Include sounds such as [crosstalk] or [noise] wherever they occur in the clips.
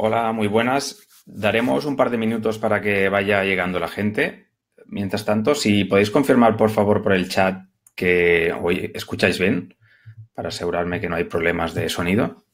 Hola, muy buenas. Daremos un par de minutos para que vaya llegando la gente. Mientras tanto, si podéis confirmar, por favor, por el chat que hoy escucháis bien, para asegurarme que no hay problemas de sonido.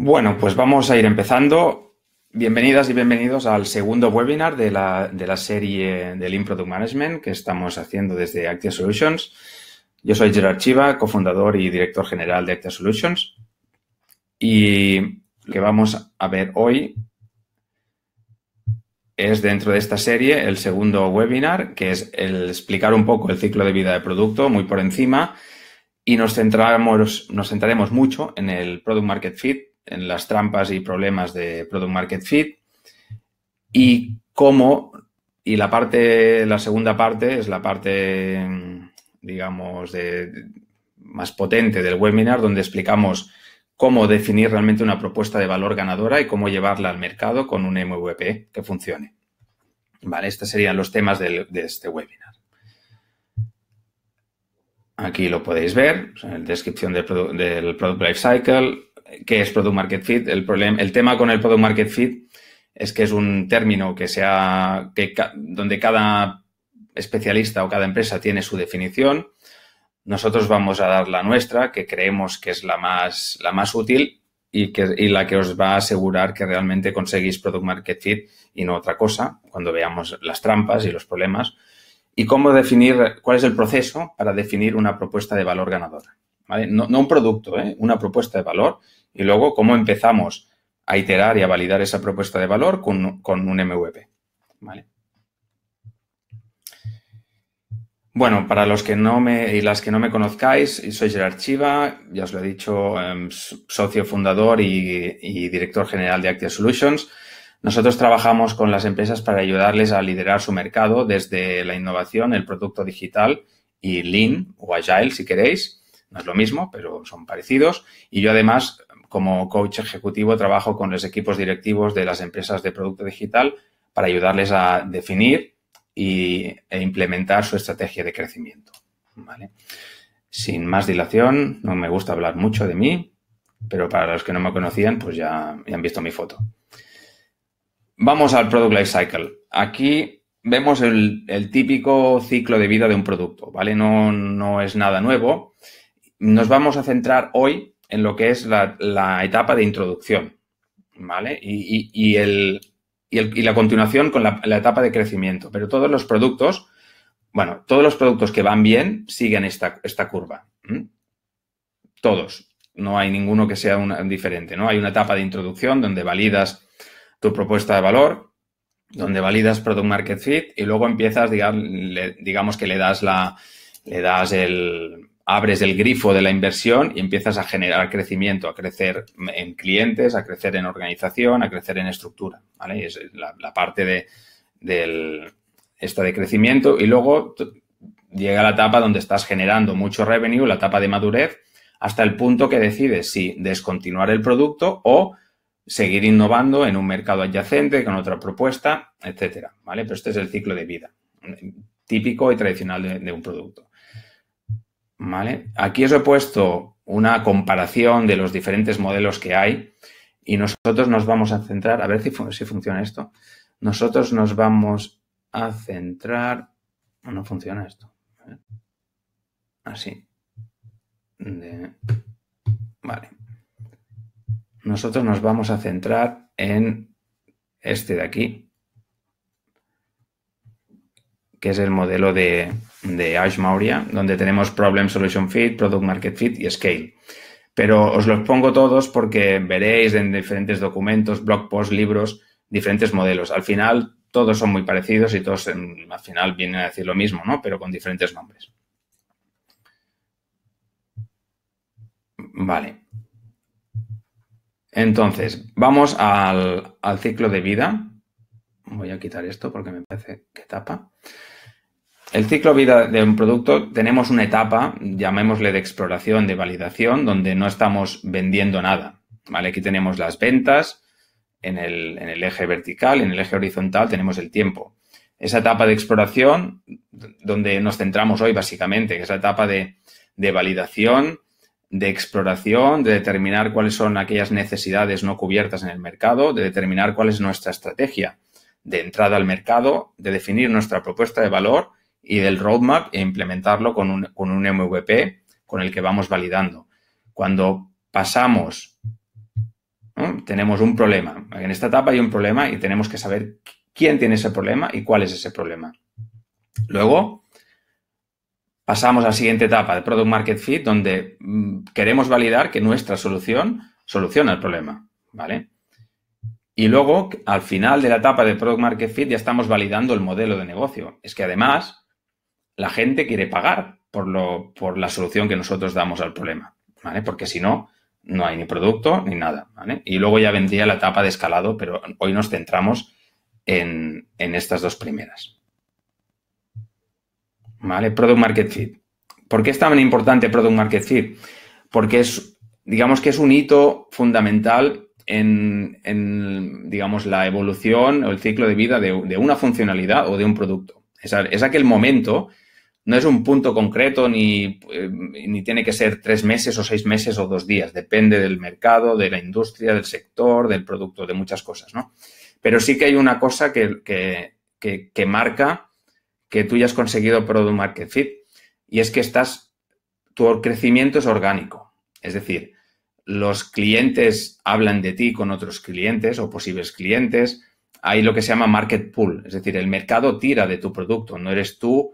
Bueno, pues vamos a ir empezando. Bienvenidas y bienvenidos al segundo webinar de la, de la serie del In-Product Management que estamos haciendo desde Actia Solutions. Yo soy Gerard Chiva, cofundador y director general de Actia Solutions. Y lo que vamos a ver hoy es dentro de esta serie el segundo webinar, que es el explicar un poco el ciclo de vida de producto muy por encima y nos centramos, nos centraremos mucho en el Product Market Fit en las trampas y problemas de Product Market Fit y cómo, y la parte, la segunda parte es la parte, digamos, de, más potente del webinar donde explicamos cómo definir realmente una propuesta de valor ganadora y cómo llevarla al mercado con un MVP que funcione. Vale, estos serían los temas de este webinar. Aquí lo podéis ver, en la descripción del, del Product Life Cycle, ¿Qué es Product Market Fit? El, problema, el tema con el Product Market Fit es que es un término que sea que, donde cada especialista o cada empresa tiene su definición. Nosotros vamos a dar la nuestra, que creemos que es la más, la más útil y, que, la que os va a asegurar que realmente conseguís Product Market Fit y no otra cosa, cuando veamos las trampas y los problemas. Y cómo definir, cuál es el proceso para definir una propuesta de valor ganadora. No, un producto, ¿eh? una propuesta de valor y luego, cómo empezamos a iterar y a validar esa propuesta de valor con, un MVP. Bueno, para los que no me y las que no me conozcáis, soy Gerard Chiva, ya os lo he dicho, em, socio fundador y, y, director general de Active Solutions. Nosotros trabajamos con las empresas para ayudarles a liderar su mercado desde la innovación, el producto digital y Lean o Agile, si queréis. No es lo mismo, pero son parecidos. Y yo además como coach ejecutivo trabajo con los equipos directivos de las empresas de producto digital para ayudarles a definir y, e implementar su estrategia de crecimiento. Sin más dilación, no me gusta hablar mucho de mí, pero para los que no me conocían, pues ya, han visto mi foto. Vamos al Product Life Cycle. Aquí vemos el, el, típico ciclo de vida de un producto, ¿vale? No, no es nada nuevo. Nos vamos a centrar hoy en lo que es la, etapa de introducción, ¿vale? Y, la continuación con la, etapa de crecimiento. Pero todos los productos, bueno, todos los productos que van bien siguen esta, curva. Todos. No hay ninguno que sea diferente, ¿no? Hay una etapa de introducción donde validas tu propuesta de valor, donde validas Product Market Fit y luego empiezas, digamos, digamos que le das la, le das el, abres el grifo de la inversión y empiezas a generar crecimiento, a crecer en clientes, a crecer en organización, a crecer en estructura. ¿vale? es la, parte de, esta de crecimiento y luego llega la etapa donde estás generando mucho revenue, la etapa de madurez, hasta el punto que decides si descontinuar el producto o seguir innovando en un mercado adyacente con otra propuesta, etcétera, ¿vale? Pero este es el ciclo de vida típico y tradicional de un producto. ¿Vale? Aquí os he puesto una comparación de los diferentes modelos que hay y nosotros nos vamos a centrar, a ver si, funciona esto, nosotros nos vamos a centrar, no funciona esto, así, vale, nosotros nos vamos a centrar en este de aquí, que es el modelo de, de Ash Mauria, donde tenemos Problem Solution Fit, Product Market Fit y Scale. Pero os los pongo todos porque veréis en diferentes documentos, blog posts, libros, diferentes modelos. Al final, todos son muy parecidos y todos al final vienen a decir lo mismo, ¿no? Pero con diferentes nombres. Vale. Entonces, vamos al ciclo de vida. Voy a quitar esto porque me parece que tapa el ciclo vida de un producto, tenemos una etapa, llamémosle de exploración, de validación, donde no estamos vendiendo nada. ¿vale? Aquí tenemos las ventas, en el, eje vertical, en el eje horizontal tenemos el tiempo. Esa etapa de exploración, donde nos centramos hoy básicamente, es la etapa de, de validación, de exploración, de determinar cuáles son aquellas necesidades no cubiertas en el mercado, de determinar cuál es nuestra estrategia de entrada al mercado, de definir nuestra propuesta de valor y del roadmap e implementarlo con un, con un MVP con el que vamos validando. Cuando pasamos, tenemos un problema. En esta etapa hay un problema y tenemos que saber quién tiene ese problema y cuál es ese problema. Luego, pasamos a la siguiente etapa de Product Market Fit, donde mm, queremos validar que nuestra solución soluciona el problema, ¿vale? Y luego, al final de la etapa de Product Market Fit, ya estamos validando el modelo de negocio. Es que además, la gente quiere pagar por, por la solución que nosotros damos al problema, ¿vale? Porque si no, no hay ni producto ni nada, ¿vale? Y luego ya vendría la etapa de escalado, pero hoy nos centramos en, estas dos primeras. ¿Vale? Product Market Fit. ¿Por qué es tan importante Product Market Fit? Porque es, digamos que es un hito fundamental en, digamos, la evolución o el ciclo de vida de, una funcionalidad o de un producto. es, aquel momento no es un punto concreto eh, ni, tiene que ser tres meses o seis meses o dos días, depende del mercado, de la industria, del sector, del producto, de muchas cosas, ¿no? Pero sí que hay una cosa que, marca que tú ya has conseguido Product Market Fit y es que estás, tu crecimiento es orgánico, es decir, los clientes hablan de ti con otros clientes o posibles clientes, hay lo que se llama market pool, es decir, el mercado tira de tu producto, no eres tú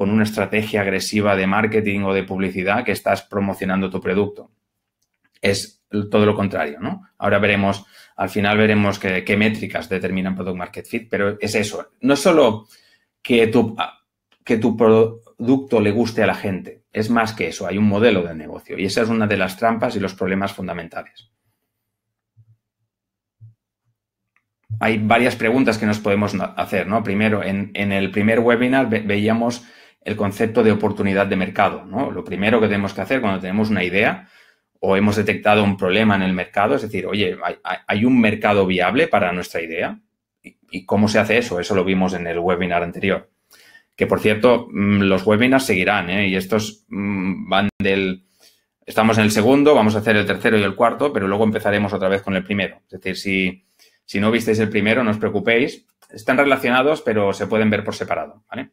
con una estrategia agresiva de marketing o de publicidad que estás promocionando tu producto. Es todo lo contrario, ¿no? Ahora veremos, al final veremos qué métricas determinan Product Market Fit, pero es eso. No es solo que tu, ah, que tu producto le guste a la gente, es más que eso, hay un modelo de negocio y esa es una de las trampas y los problemas fundamentales. hay varias preguntas que nos podemos hacer, ¿no? Primero, en, el primer webinar veíamos el concepto de oportunidad de mercado. ¿no? Lo primero que tenemos que hacer cuando tenemos una idea o hemos detectado un problema en el mercado, es decir, oye, ¿hay, un mercado viable para nuestra idea? ¿Y, cómo se hace eso? Eso lo vimos en el webinar anterior. Que, por cierto, mm, los webinars seguirán, ¿eh? Y estos mm, van del... Estamos en el segundo, vamos a hacer el tercero y el cuarto, pero luego empezaremos otra vez con el primero. Es decir, si, si no visteis el primero, no os preocupéis. Están relacionados, pero se pueden ver por separado, ¿vale?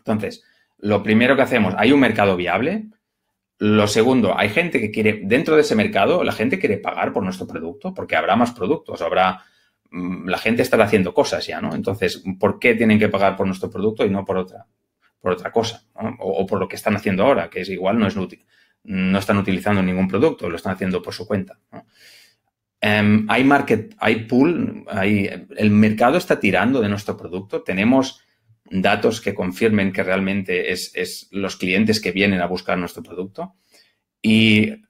Entonces, lo primero que hacemos, hay un mercado viable. Lo segundo, hay gente que quiere, dentro de ese mercado, la gente quiere pagar por nuestro producto, porque habrá más productos, habrá, mm, la gente estará haciendo cosas ya, ¿no? Entonces, ¿por qué tienen que pagar por nuestro producto y no por otra, por otra cosa? O, por lo que están haciendo ahora, que es igual, no es útil, no están utilizando ningún producto, lo están haciendo por su cuenta. Em, hay market, hay pool, hay, el mercado está tirando de nuestro producto, tenemos datos que confirmen que realmente es, los clientes que vienen a buscar nuestro producto. Y,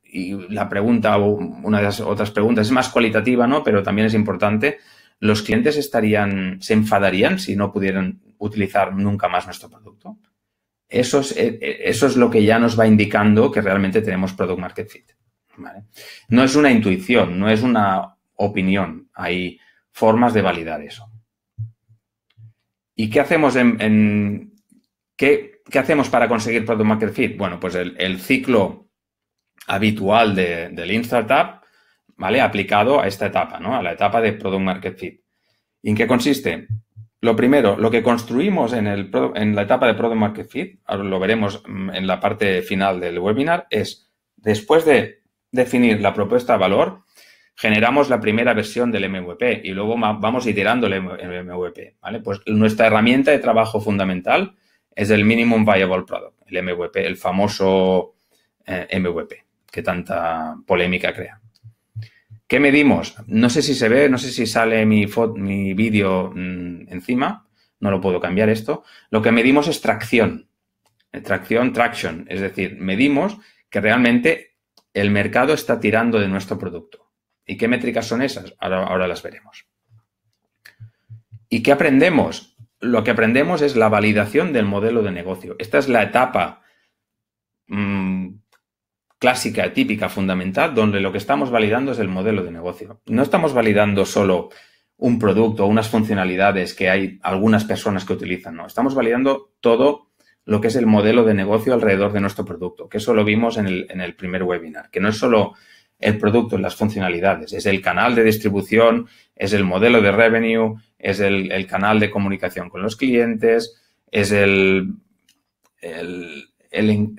la pregunta, o una de las otras preguntas, es más cualitativa, ¿no? Pero también es importante. ¿Los clientes estarían, se enfadarían si no pudieran utilizar nunca más nuestro producto? Eso es, eh, eh, eso es lo que ya nos va indicando que realmente tenemos product market fit. No es una intuición, no es una opinión. Hay formas de validar eso. ¿Y qué hacemos en, qué, hacemos para conseguir Product Market Fit? Bueno, pues el, ciclo habitual del Instartup, ¿vale? Aplicado a esta etapa, ¿no? A la etapa de Product Market Fit. ¿Y en qué consiste? Lo primero, lo que construimos en, en la etapa de Product Market Fit, ahora lo veremos mm, en la parte final del webinar, es después de definir la propuesta de valor, generamos la primera versión del MVP y luego vamos iterando el MVP, Pues nuestra herramienta de trabajo fundamental es el Minimum Viable Product, el MVP, el famoso eh, MVP que tanta polémica crea. ¿Qué medimos? No sé si se ve, no sé si sale mi, mi vídeo mm, encima, no lo puedo cambiar esto. Lo que medimos es tracción, eh, tracción, traction, es decir, medimos que realmente el mercado está tirando de nuestro producto. ¿Y qué métricas son esas? Ahora, las veremos. ¿Y qué aprendemos? Lo que aprendemos es la validación del modelo de negocio. Esta es la etapa mm, clásica, típica, fundamental, donde lo que estamos validando es el modelo de negocio. No estamos validando solo un producto o unas funcionalidades que hay algunas personas que utilizan, no. Estamos validando todo lo que es el modelo de negocio alrededor de nuestro producto, que eso lo vimos en el, en el primer webinar, que no es solo el producto las funcionalidades. Es el canal de distribución, es el modelo de revenue, es el, canal de comunicación con los clientes, es el, el,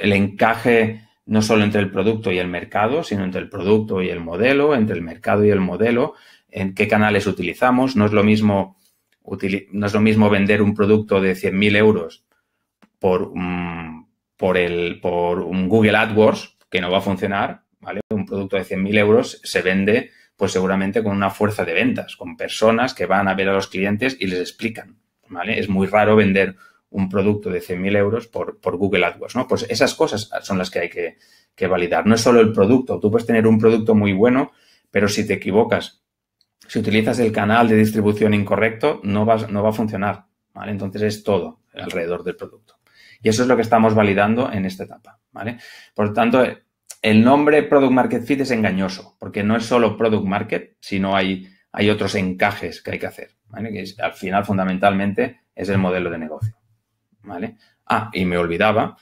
encaje no solo entre el producto y el mercado, sino entre el producto y el modelo, entre el mercado y el modelo, en qué canales utilizamos. No es lo mismo, no es lo mismo vender un producto de 100.000 euros por, por, el, por un Google AdWords, que no va a funcionar, un producto de 100.000 euros se vende pues seguramente con una fuerza de ventas, con personas que van a ver a los clientes y les explican, ¿vale? Es muy raro vender un producto de 100.000 euros por, por, Google AdWords, ¿no? Pues esas cosas son las que hay que, validar. No es solo el producto. Tú puedes tener un producto muy bueno, pero si te equivocas, si utilizas el canal de distribución incorrecto, no, vas, no va a funcionar, ¿vale? Entonces es todo alrededor del producto. Y eso es lo que estamos validando en esta etapa, ¿vale? Por tanto, el nombre Product Market Fit es engañoso, porque no es solo Product Market, sino hay, hay otros encajes que hay que hacer, al final, fundamentalmente, es el modelo de negocio, ¿vale? Ah, y me olvidaba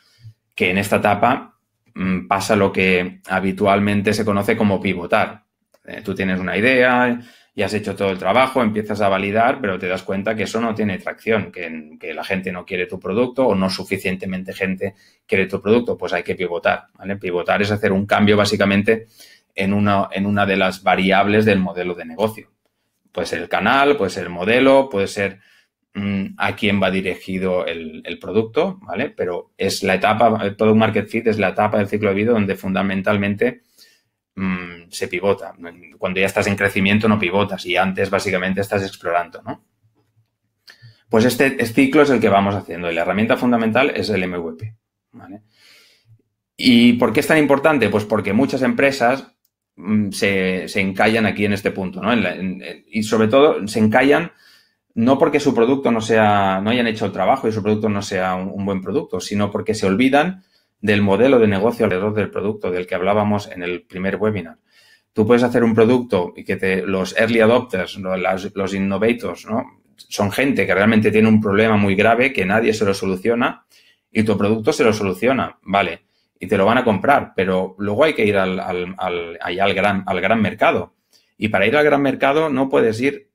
que en esta etapa mm, pasa lo que habitualmente se conoce como pivotar. Eh, tú tienes una idea, ya has hecho todo el trabajo, empiezas a validar, pero te das cuenta que eso no tiene tracción, que, que, la gente no quiere tu producto o no suficientemente gente quiere tu producto, pues hay que pivotar, ¿vale? Pivotar es hacer un cambio básicamente en una, en una de las variables del modelo de negocio. Puede ser el canal, puede ser el modelo, puede ser mm, a quién va dirigido el, el, producto, ¿vale? Pero es la etapa, el Product Market Fit es la etapa del ciclo de vida donde fundamentalmente Mm, se pivota. Cuando ya estás en crecimiento no pivotas y antes básicamente estás explorando, ¿no? Pues este, este ciclo es el que vamos haciendo y la herramienta fundamental es el MVP. ¿Y por qué es tan importante? Pues porque muchas empresas mm, se, encallan aquí en este punto, ¿no? y sobre todo se encallan no porque su producto no sea, no hayan hecho el trabajo y su producto no sea un buen producto, sino porque se olvidan del modelo de negocio alrededor del producto del que hablábamos en el primer webinar. Tú puedes hacer un producto y que te, los early adopters, los, innovators, ¿no? son gente que realmente tiene un problema muy grave que nadie se lo soluciona y tu producto se lo soluciona, ¿vale? Y te lo van a comprar, pero luego hay que ir allá al gran mercado. Y para ir al gran mercado no puedes ir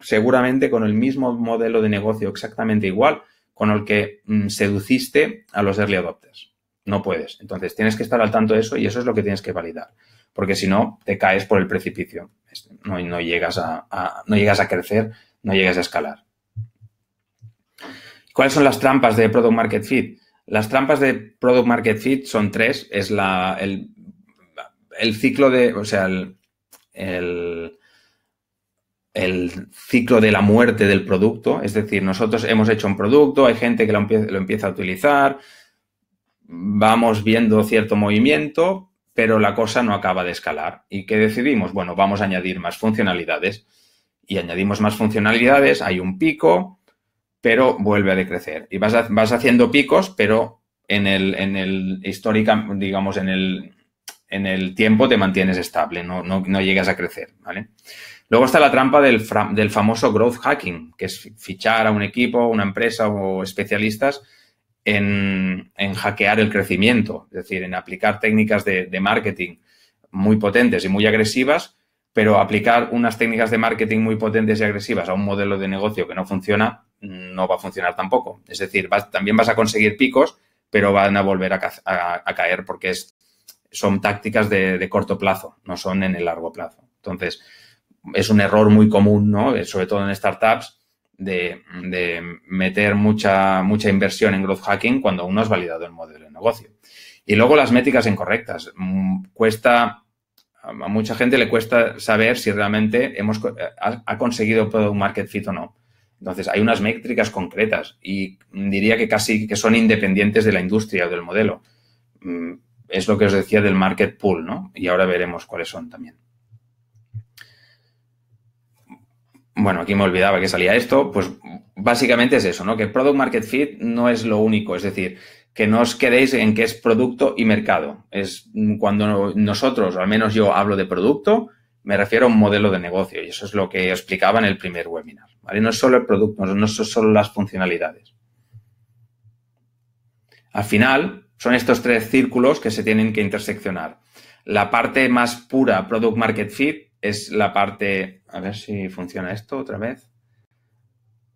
seguramente con el mismo modelo de negocio exactamente igual con el que mm, seduciste a los early adopters no puedes. Entonces, tienes que estar al tanto de eso y eso es lo que tienes que validar. Porque si no, te caes por el precipicio. No, no llegas, a, no llegas a crecer, no llegas a escalar. ¿Cuáles son las trampas de Product Market Fit? Las trampas de Product Market Fit son tres. Es la, el, el ciclo de, o sea, el, el, ciclo de la muerte del producto. Es decir, nosotros hemos hecho un producto, hay gente que lo, empieza, lo empieza a utilizar, vamos viendo cierto movimiento, pero la cosa no acaba de escalar. ¿Y qué decidimos? Bueno, vamos a añadir más funcionalidades. Y añadimos más funcionalidades, hay un pico, pero vuelve a decrecer. Y vas, haciendo picos, pero en el, digamos, en el, tiempo te mantienes estable, no, no, llegas a crecer, Luego está la trampa del famoso growth hacking, que es fichar a un equipo, una empresa o especialistas en, hackear el crecimiento, es decir, en aplicar técnicas de, marketing muy potentes y muy agresivas, pero aplicar unas técnicas de marketing muy potentes y agresivas a un modelo de negocio que no funciona, no va a funcionar tampoco. Es decir, también vas a conseguir picos, pero van a volver a, caer porque es, son tácticas de, corto plazo, no son en el largo plazo. Entonces, es un error muy común, eh, Sobre todo en startups, de, meter mucha, mucha inversión en growth hacking cuando uno no has validado el modelo de negocio. Y luego las métricas incorrectas. Mm, cuesta, a mucha gente le cuesta saber si realmente hemos, eh, ha, conseguido un market fit o no. Entonces, hay unas métricas concretas y diría que casi que son independientes de la industria o del modelo. Mm, es lo que os decía del market pool, ¿no? Y ahora veremos cuáles son también. bueno, aquí me olvidaba que salía esto, pues básicamente es eso, ¿no? Que Product Market Fit no es lo único, es decir, que no os quedéis en que es producto y mercado. Es cuando nosotros, o al menos yo, hablo de producto, me refiero a un modelo de negocio y eso es lo que explicaba en el primer webinar, ¿vale? No es solo el producto, no son solo las funcionalidades. Al final, son estos tres círculos que se tienen que interseccionar. La parte más pura Product Market Fit es la parte a ver si funciona esto otra vez.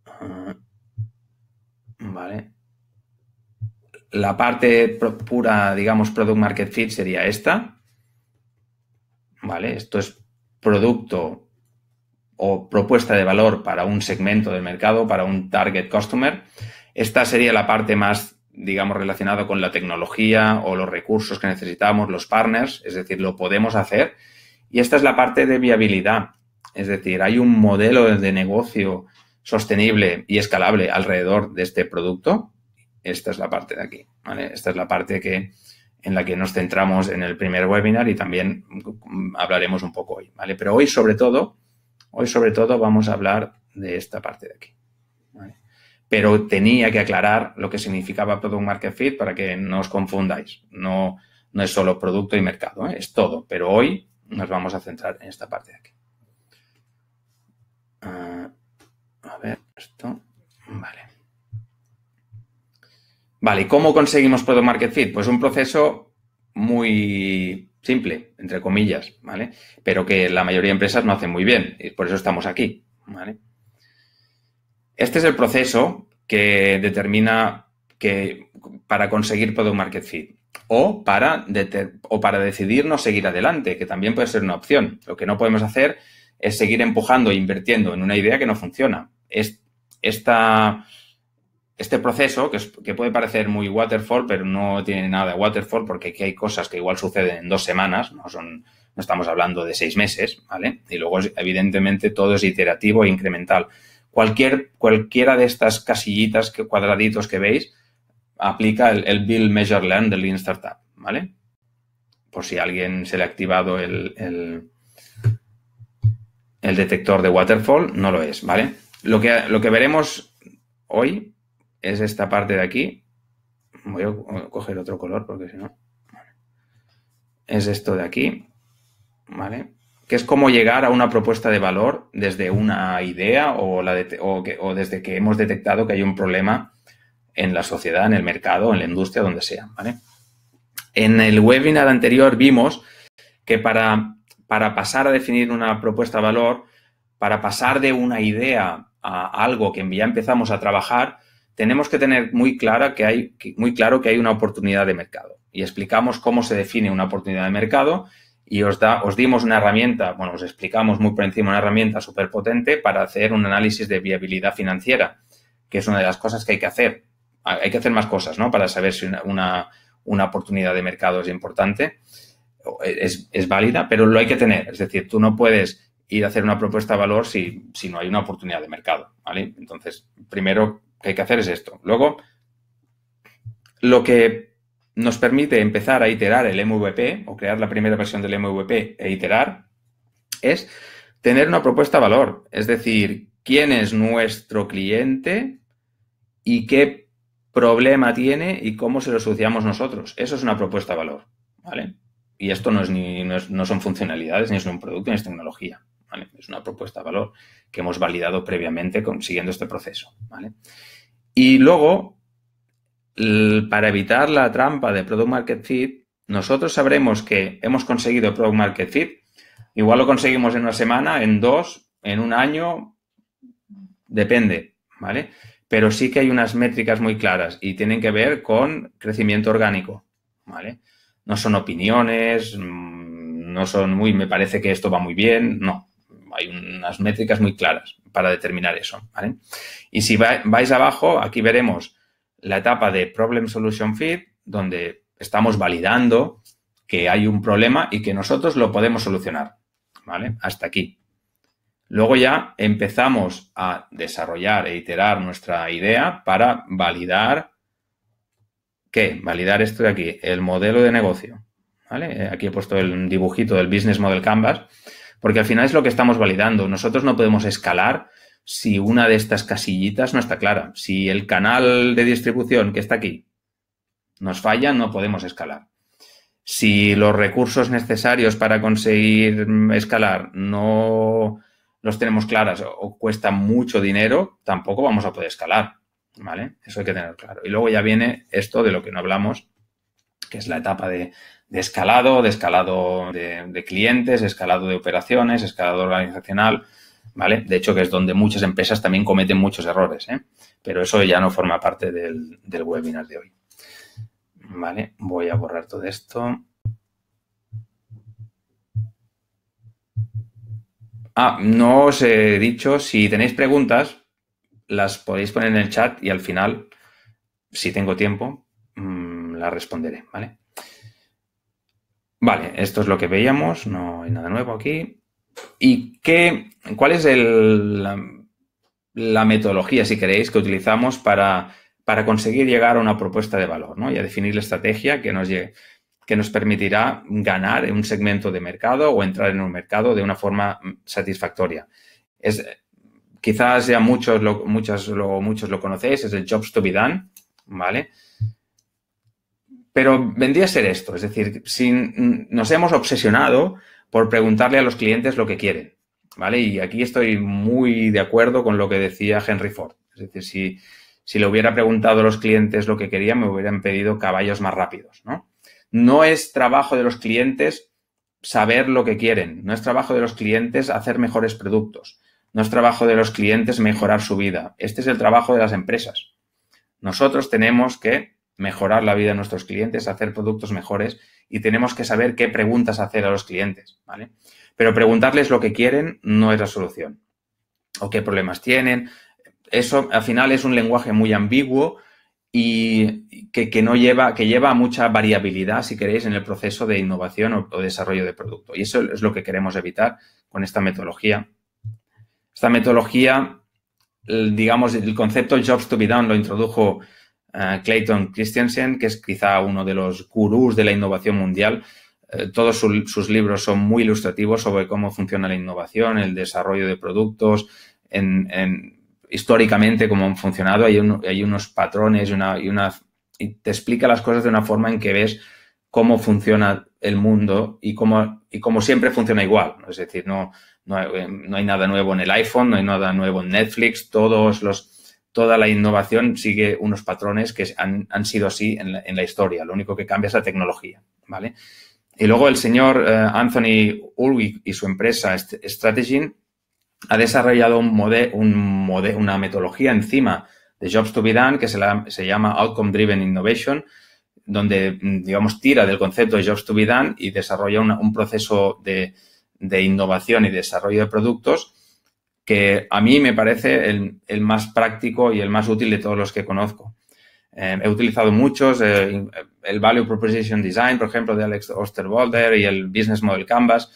Ah, vale. La parte pura, digamos, product market fit sería esta. Vale, esto es producto o propuesta de valor para un segmento del mercado, para un target customer. Esta sería la parte más, digamos, relacionada con la tecnología o los recursos que necesitamos, los partners, es decir, lo podemos hacer. Y esta es la parte de viabilidad. Es decir, hay un modelo de negocio sostenible y escalable alrededor de este producto. Esta es la parte de aquí, Esta es la parte que, en la que nos centramos en el primer webinar y también hablaremos un poco hoy, ¿vale? Pero hoy sobre todo, hoy sobre todo vamos a hablar de esta parte de aquí, Pero tenía que aclarar lo que significaba Product Market Fit para que no os confundáis. No, no es solo producto y mercado, ¿eh? es todo. Pero hoy nos vamos a centrar en esta parte de aquí. A ver, esto. Vale. Vale, ¿y cómo conseguimos Product Market Fit? Pues un proceso muy simple, entre comillas, ¿vale? Pero que la mayoría de empresas no hacen muy bien y por eso estamos aquí, ¿vale? Este es el proceso que determina que para conseguir Product Market Fit o para, o para decidirnos seguir adelante, que también puede ser una opción. Lo que no podemos hacer es seguir empujando e invirtiendo en una idea que no funciona es, este proceso, que, puede parecer muy waterfall, pero no tiene nada de waterfall, porque aquí hay cosas que igual suceden en dos semanas, no estamos hablando de seis meses, ¿vale? Y luego, evidentemente, todo es iterativo e incremental. Cualquier, cualquiera de estas casillitas, que, cuadraditos que veis, aplica el, bill Build Measure Learn del Lean Startup, ¿vale? Por si a alguien se le ha activado el detector de waterfall, no lo es, ¿vale? Lo que, veremos hoy es esta parte de aquí. Voy a coger otro color porque si no. Es esto de aquí, ¿vale? Que es cómo llegar a una propuesta de valor desde una idea o, desde que hemos detectado que hay un problema en la sociedad, en el mercado, en la industria, donde sea, ¿vale? En el webinar anterior vimos que para, para pasar a definir una propuesta de valor, para pasar de una idea a algo que ya empezamos a trabajar, tenemos que tener muy, clara que hay, muy claro que hay una oportunidad de mercado. Y explicamos cómo se define una oportunidad de mercado y os, da, os dimos una herramienta, bueno, os explicamos muy por encima una herramienta súper potente para hacer un análisis de viabilidad financiera, que es una de las cosas que hay que hacer. Ah, hay que hacer más cosas, ¿no? Para saber si una, oportunidad de mercado es importante, es válida, pero lo hay que tener. Es decir, tú no puedes ir a hacer una propuesta de valor si, no hay una oportunidad de mercado, Entonces, primero que hay que hacer es esto. Luego, lo que nos permite empezar a iterar el MVP o crear la primera versión del MVP e iterar es tener una propuesta de valor, es decir, quién es nuestro cliente y qué problema tiene y cómo se lo solucionamos nosotros. Eso es una propuesta de valor, ¿vale? Y esto no, es ni, no, no son funcionalidades, ni es un producto, ni es tecnología. Es una propuesta de valor que hemos validado previamente consiguiendo este proceso, Y luego, para evitar la trampa de Product Market Fit, nosotros sabremos que hemos conseguido Product Market Fit. Igual lo conseguimos en una semana, en dos, en un año, depende, ¿vale? Pero sí que hay unas métricas muy claras y tienen que ver con crecimiento orgánico, ¿vale? No son opiniones, mm, no son muy, me parece que esto va muy bien, no hay unas métricas muy claras para determinar eso, ¿vale? Y si vais abajo, aquí veremos la etapa de Problem Solution fit, donde estamos validando que hay un problema y que nosotros lo podemos solucionar, ¿vale? Hasta aquí. Luego ya empezamos a desarrollar e iterar nuestra idea para validar, ¿qué? Validar esto de aquí, el modelo de negocio, ¿vale? Aquí he puesto el dibujito del Business Model Canvas porque al final es lo que estamos validando. Nosotros no podemos escalar si una de estas casillitas no está clara. Si el canal de distribución que está aquí nos falla, no podemos escalar. Si los recursos necesarios para conseguir mm, escalar no los tenemos claros o cuesta mucho dinero, tampoco vamos a poder escalar. ¿Vale? Eso hay que tener claro. Y luego ya viene esto de lo que no hablamos, que es la etapa de, escalado, de escalado de, clientes, escalado de operaciones, escalado organizacional, ¿vale? De hecho, que es donde muchas empresas también cometen muchos errores, ¿eh? Pero eso ya no forma parte del, webinar de hoy. Vale, voy a borrar todo esto. Ah, no os he dicho, si tenéis preguntas, las podéis poner en el chat y al final, si tengo tiempo, la responderé, ¿vale? Vale, esto es lo que veíamos, no hay nada nuevo aquí. ¿Y qué, cuál es el, la, metodología, si queréis, que utilizamos para, para, conseguir llegar a una propuesta de valor ¿no? y a definir la estrategia que nos, llegue, que nos permitirá ganar en un segmento de mercado o entrar en un mercado de una forma satisfactoria? Es, quizás ya muchos lo, muchos lo, muchos lo conocéis, es el Jobs to be Done, ¿vale? Pero vendría a ser esto, es decir, nos hemos obsesionado por preguntarle a los clientes lo que quieren, ¿vale? Y aquí estoy muy de acuerdo con lo que decía Henry Ford. Es decir, si, si le hubiera preguntado a los clientes lo que querían, me hubieran pedido caballos más rápidos, ¿no? No es trabajo de los clientes saber lo que quieren, no es trabajo de los clientes hacer mejores productos, no es trabajo de los clientes mejorar su vida, este es el trabajo de las empresas. Nosotros tenemos que mejorar la vida de nuestros clientes, hacer productos mejores y tenemos que saber qué preguntas hacer a los clientes, ¿vale? Pero preguntarles lo que quieren no es la solución. O qué problemas tienen. Eso al final es un lenguaje muy ambiguo y que, no lleva, que lleva a mucha variabilidad, si queréis, en el proceso de innovación o, o desarrollo de producto. Y eso es lo que queremos evitar con esta metodología. Esta metodología, digamos, el concepto Jobs to be done lo introdujo Clayton Christensen, que es quizá uno de los gurús de la innovación mundial. Eh, todos sus libros son muy ilustrativos sobre cómo funciona la innovación, el desarrollo de productos, históricamente cómo han funcionado. Hay, unos patrones y te explica las cosas de una forma en que ves cómo funciona el mundo y cómo, y siempre funciona igual. Es decir, no hay nada nuevo en el iPhone, no hay nada nuevo en Netflix, todos los toda la innovación sigue unos patrones que han, sido así en la, historia. Lo único que cambia es la tecnología, ¿vale? Y luego el señor eh, Anthony Ulrich y su empresa strategy ha desarrollado un una metodología encima de Jobs to be Done que se, llama Outcome Driven Innovation, donde, digamos, tira del concepto de Jobs to be Done y desarrolla un proceso de, de innovación y desarrollo de productos que a mí me parece el, más práctico y el más útil de todos los que conozco. Eh, he utilizado muchos, eh, eh, el Value Proposition Design, por ejemplo, de Alex Osterwalder y el Business Model Canvas.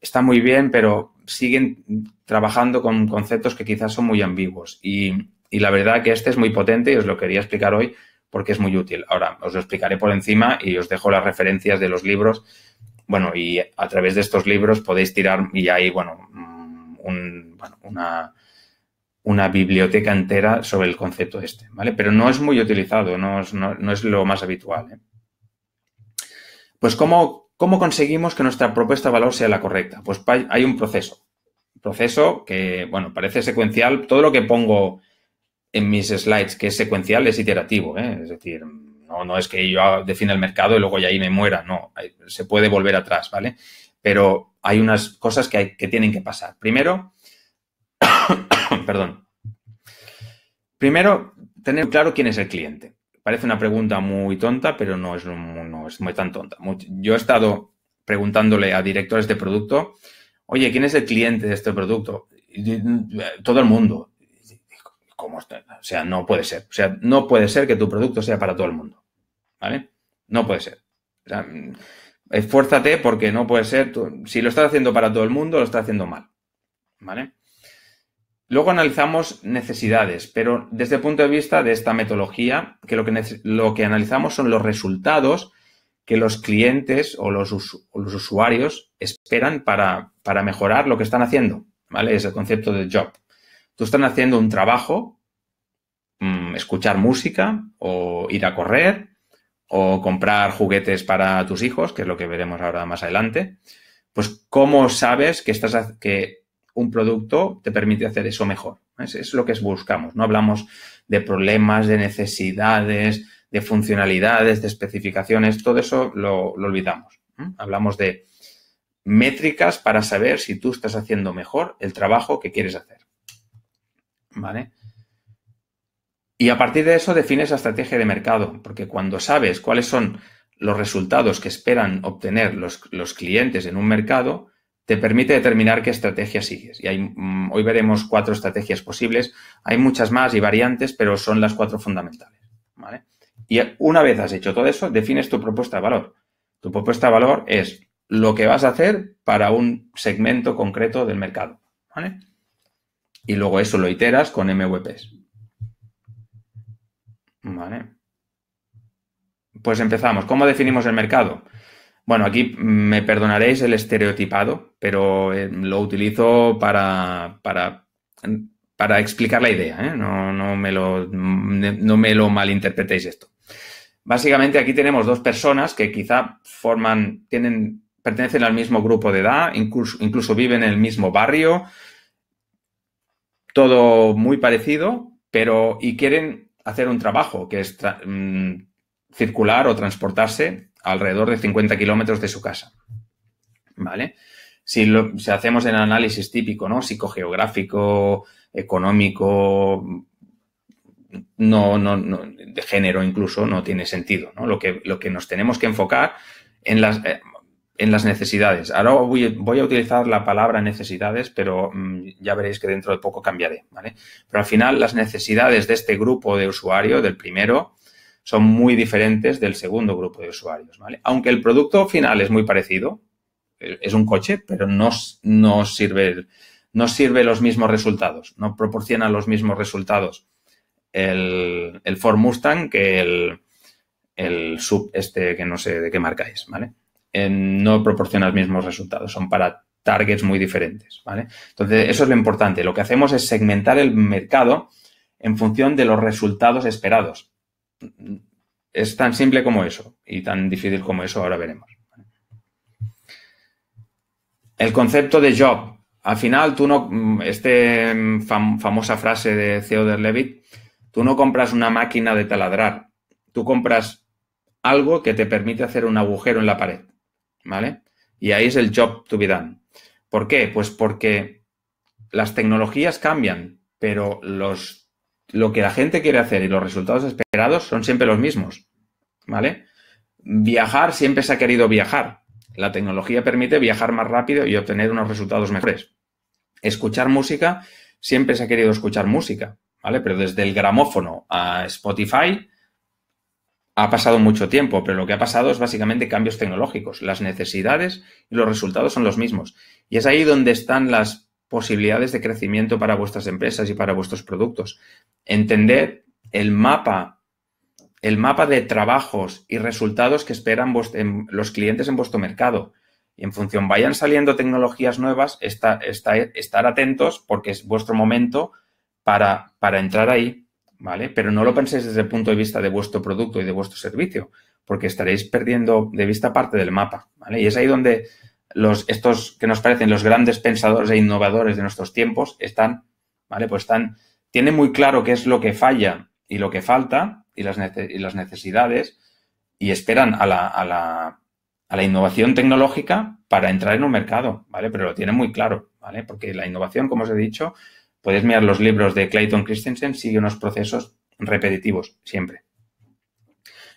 Está muy bien, pero siguen trabajando con conceptos que quizás son muy ambiguos. Y, la verdad que este es muy potente y os lo quería explicar hoy porque es muy útil. Ahora os lo explicaré por encima y os dejo las referencias de los libros bueno, y a través de estos libros podéis tirar, y ahí, bueno, bueno, una, biblioteca entera sobre el concepto este, ¿vale? Pero no es muy utilizado, no es, lo más habitual. ¿eh? Pues, ¿cómo, ¿cómo conseguimos que nuestra propuesta de valor sea la correcta? Pues hay un proceso. proceso que, bueno, parece secuencial. Todo lo que pongo en mis slides que es secuencial es iterativo, ¿eh? es decir, no, no, es que yo defina el mercado y luego ya ahí me muera, no, se puede volver atrás, ¿vale? Pero hay unas cosas que, tienen que pasar. Primero, [coughs] perdón. Primero, tener claro quién es el cliente. Parece una pregunta muy tonta, pero no es, es muy tan tonta. Yo he estado preguntándole a directores de producto, oye, ¿quién es el cliente de este producto? Todo el mundo. ¿Cómo? O sea, no puede ser. O sea, no puede ser que tu producto sea para todo el mundo. ¿Vale? No puede ser. O sea, esfuérzate porque no puede ser, si lo estás haciendo para todo el mundo, lo estás haciendo mal. ¿Vale? Luego analizamos necesidades, pero desde el punto de vista de esta metodología, que lo que, lo que analizamos son los resultados que los clientes o los, usuarios esperan para, mejorar lo que están haciendo, ¿vale? Es el concepto de job. Tú estás haciendo un trabajo, mm, escuchar música o ir a correr o comprar juguetes para tus hijos, que es lo que veremos ahora más adelante, pues cómo sabes que, estás, que un producto te permite hacer eso mejor. Es, lo que buscamos. No hablamos de problemas, de necesidades, de funcionalidades, de especificaciones, todo eso lo, olvidamos. Hablamos de métricas para saber si tú estás haciendo mejor el trabajo que quieres hacer. ¿Vale? Y a partir de eso defines la estrategia de mercado, porque cuando sabes cuáles son los resultados que esperan obtener los, clientes en un mercado, te permite determinar qué estrategia sigues. Y hay, mm, hoy veremos cuatro estrategias posibles. Hay muchas más y variantes, pero son las cuatro fundamentales. Y una vez has hecho todo eso, defines tu propuesta de valor. Tu propuesta de valor es lo que vas a hacer para un segmento concreto del mercado. Y luego eso lo iteras con MVPs. Vale. Pues empezamos. ¿Cómo definimos el mercado? Bueno, aquí me perdonaréis el estereotipado, pero eh, lo utilizo para, para, explicar la idea. ¿eh? No, me lo, no me lo malinterpretéis esto. Básicamente aquí tenemos dos personas que quizá forman, tienen, pertenecen al mismo grupo de edad, incluso, incluso viven en el mismo barrio, todo muy parecido, pero y quieren hacer un trabajo, que es mm, circular o transportarse alrededor de 50 kilómetros de su casa. ¿Vale? Si, lo, hacemos el análisis típico, ¿no? Psicogeográfico, económico, no, no, de género incluso, no tiene sentido, ¿no? Lo que, lo que nos tenemos que enfocar en las, eh, en las necesidades. Ahora voy, a utilizar la palabra necesidades, pero mm, ya veréis que dentro de poco cambiaré, Pero al final las necesidades de este grupo de usuario, del primero, son muy diferentes del segundo grupo de usuarios, Aunque el producto final es muy parecido, eh, es un coche, pero no, sirve, sirve los mismos resultados, no proporciona los mismos resultados el, Ford Mustang que el, el sub este que no sé de qué marca es, ¿vale? no proporciona los mismos resultados, son para targets muy diferentes, ¿vale? Entonces, eso es lo importante. Lo que hacemos es segmentar el mercado en función de los resultados esperados. Es tan simple como eso y tan difícil como eso, ahora veremos. El concepto de job. Al final, tú no, este mm, famosa frase de Theodore Levitt, tú no compras una máquina de taladrar, tú compras algo que te permite hacer un agujero en la pared. ¿vale? Y ahí es el job to be done. ¿Por qué? Pues porque las tecnologías cambian, pero los, lo que la gente quiere hacer y los resultados esperados son siempre los mismos, ¿vale? Viajar siempre se ha querido viajar. La tecnología permite viajar más rápido y obtener unos resultados mejores. Escuchar música, siempre se ha querido escuchar música, ¿vale? Pero desde el gramófono a Spotify, ha pasado mucho tiempo, pero lo que ha pasado es básicamente cambios tecnológicos. Las necesidades y los resultados son los mismos. Y es ahí donde están las posibilidades de crecimiento para vuestras empresas y para vuestros productos. Entender el mapa, el mapa de trabajos y resultados que esperan los clientes en vuestro mercado. Y en función vayan saliendo tecnologías nuevas, está, estar atentos porque es vuestro momento para, para entrar ahí. ¿vale? Pero no lo penséis desde el punto de vista de vuestro producto y de vuestro servicio, porque estaréis perdiendo de vista parte del mapa, Y es ahí donde los, estos que nos parecen los grandes pensadores e innovadores de nuestros tiempos están, ¿vale? Pues están, tienen muy claro qué es lo que falla y lo que falta y las, necesidades y esperan a la, a la, innovación tecnológica para entrar en un mercado, ¿vale? Pero lo tienen muy claro, ¿vale? Porque la innovación, como os he dicho, Podéis mirar los libros de Clayton Christensen, sigue unos procesos repetitivos siempre.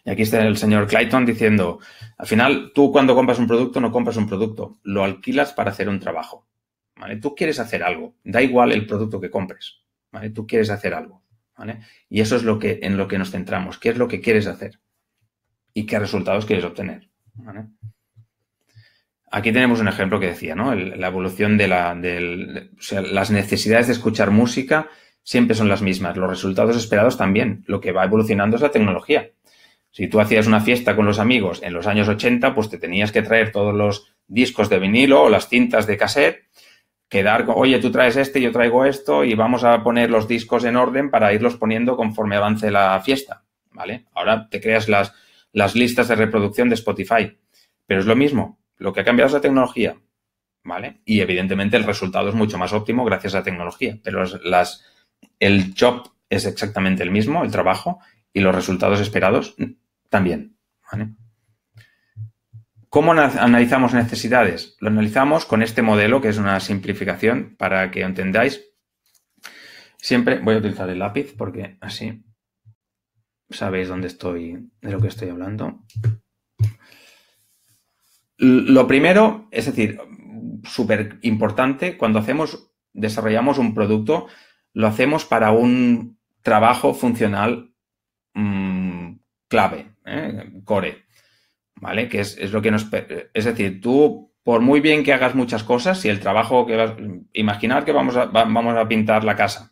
Y aquí está el señor Clayton diciendo, al final tú cuando compras un producto no compras un producto, lo alquilas para hacer un trabajo. ¿vale? Tú quieres hacer algo, da igual el producto que compres, ¿vale? Tú quieres hacer algo, Y eso es lo que, en lo que nos centramos, qué es lo que quieres hacer y qué resultados quieres obtener, ¿vale? Aquí tenemos un ejemplo que decía, ¿no? la evolución de, las necesidades de escuchar música siempre son las mismas, los resultados esperados también. Lo que va evolucionando es la tecnología. Si tú hacías una fiesta con los amigos en los años 80, pues te tenías que traer todos los discos de vinilo o las cintas de cassette, quedar, oye, tú traes este, yo traigo esto y vamos a poner los discos en orden para irlos poniendo conforme avance la fiesta, ¿vale? Ahora te creas las listas de reproducción de Spotify, pero es lo mismo. Lo que ha cambiado es la tecnología, ¿vale? Y evidentemente el resultado es mucho más óptimo gracias a la tecnología, pero las, el job es exactamente el mismo, el trabajo, y los resultados esperados también, ¿Cómo analizamos necesidades? Lo analizamos con este modelo, que es una simplificación para que entendáis. Siempre voy a utilizar el lápiz porque así sabéis dónde estoy, de lo que estoy hablando. Lo primero, es decir, súper importante, cuando hacemos, desarrollamos un producto, lo hacemos para un trabajo funcional mm, clave, eh, core, ¿vale? Que es, lo que Es decir, tú, por muy bien que hagas muchas cosas, si el trabajo que vas... Imaginar que vamos a, vamos a pintar la casa,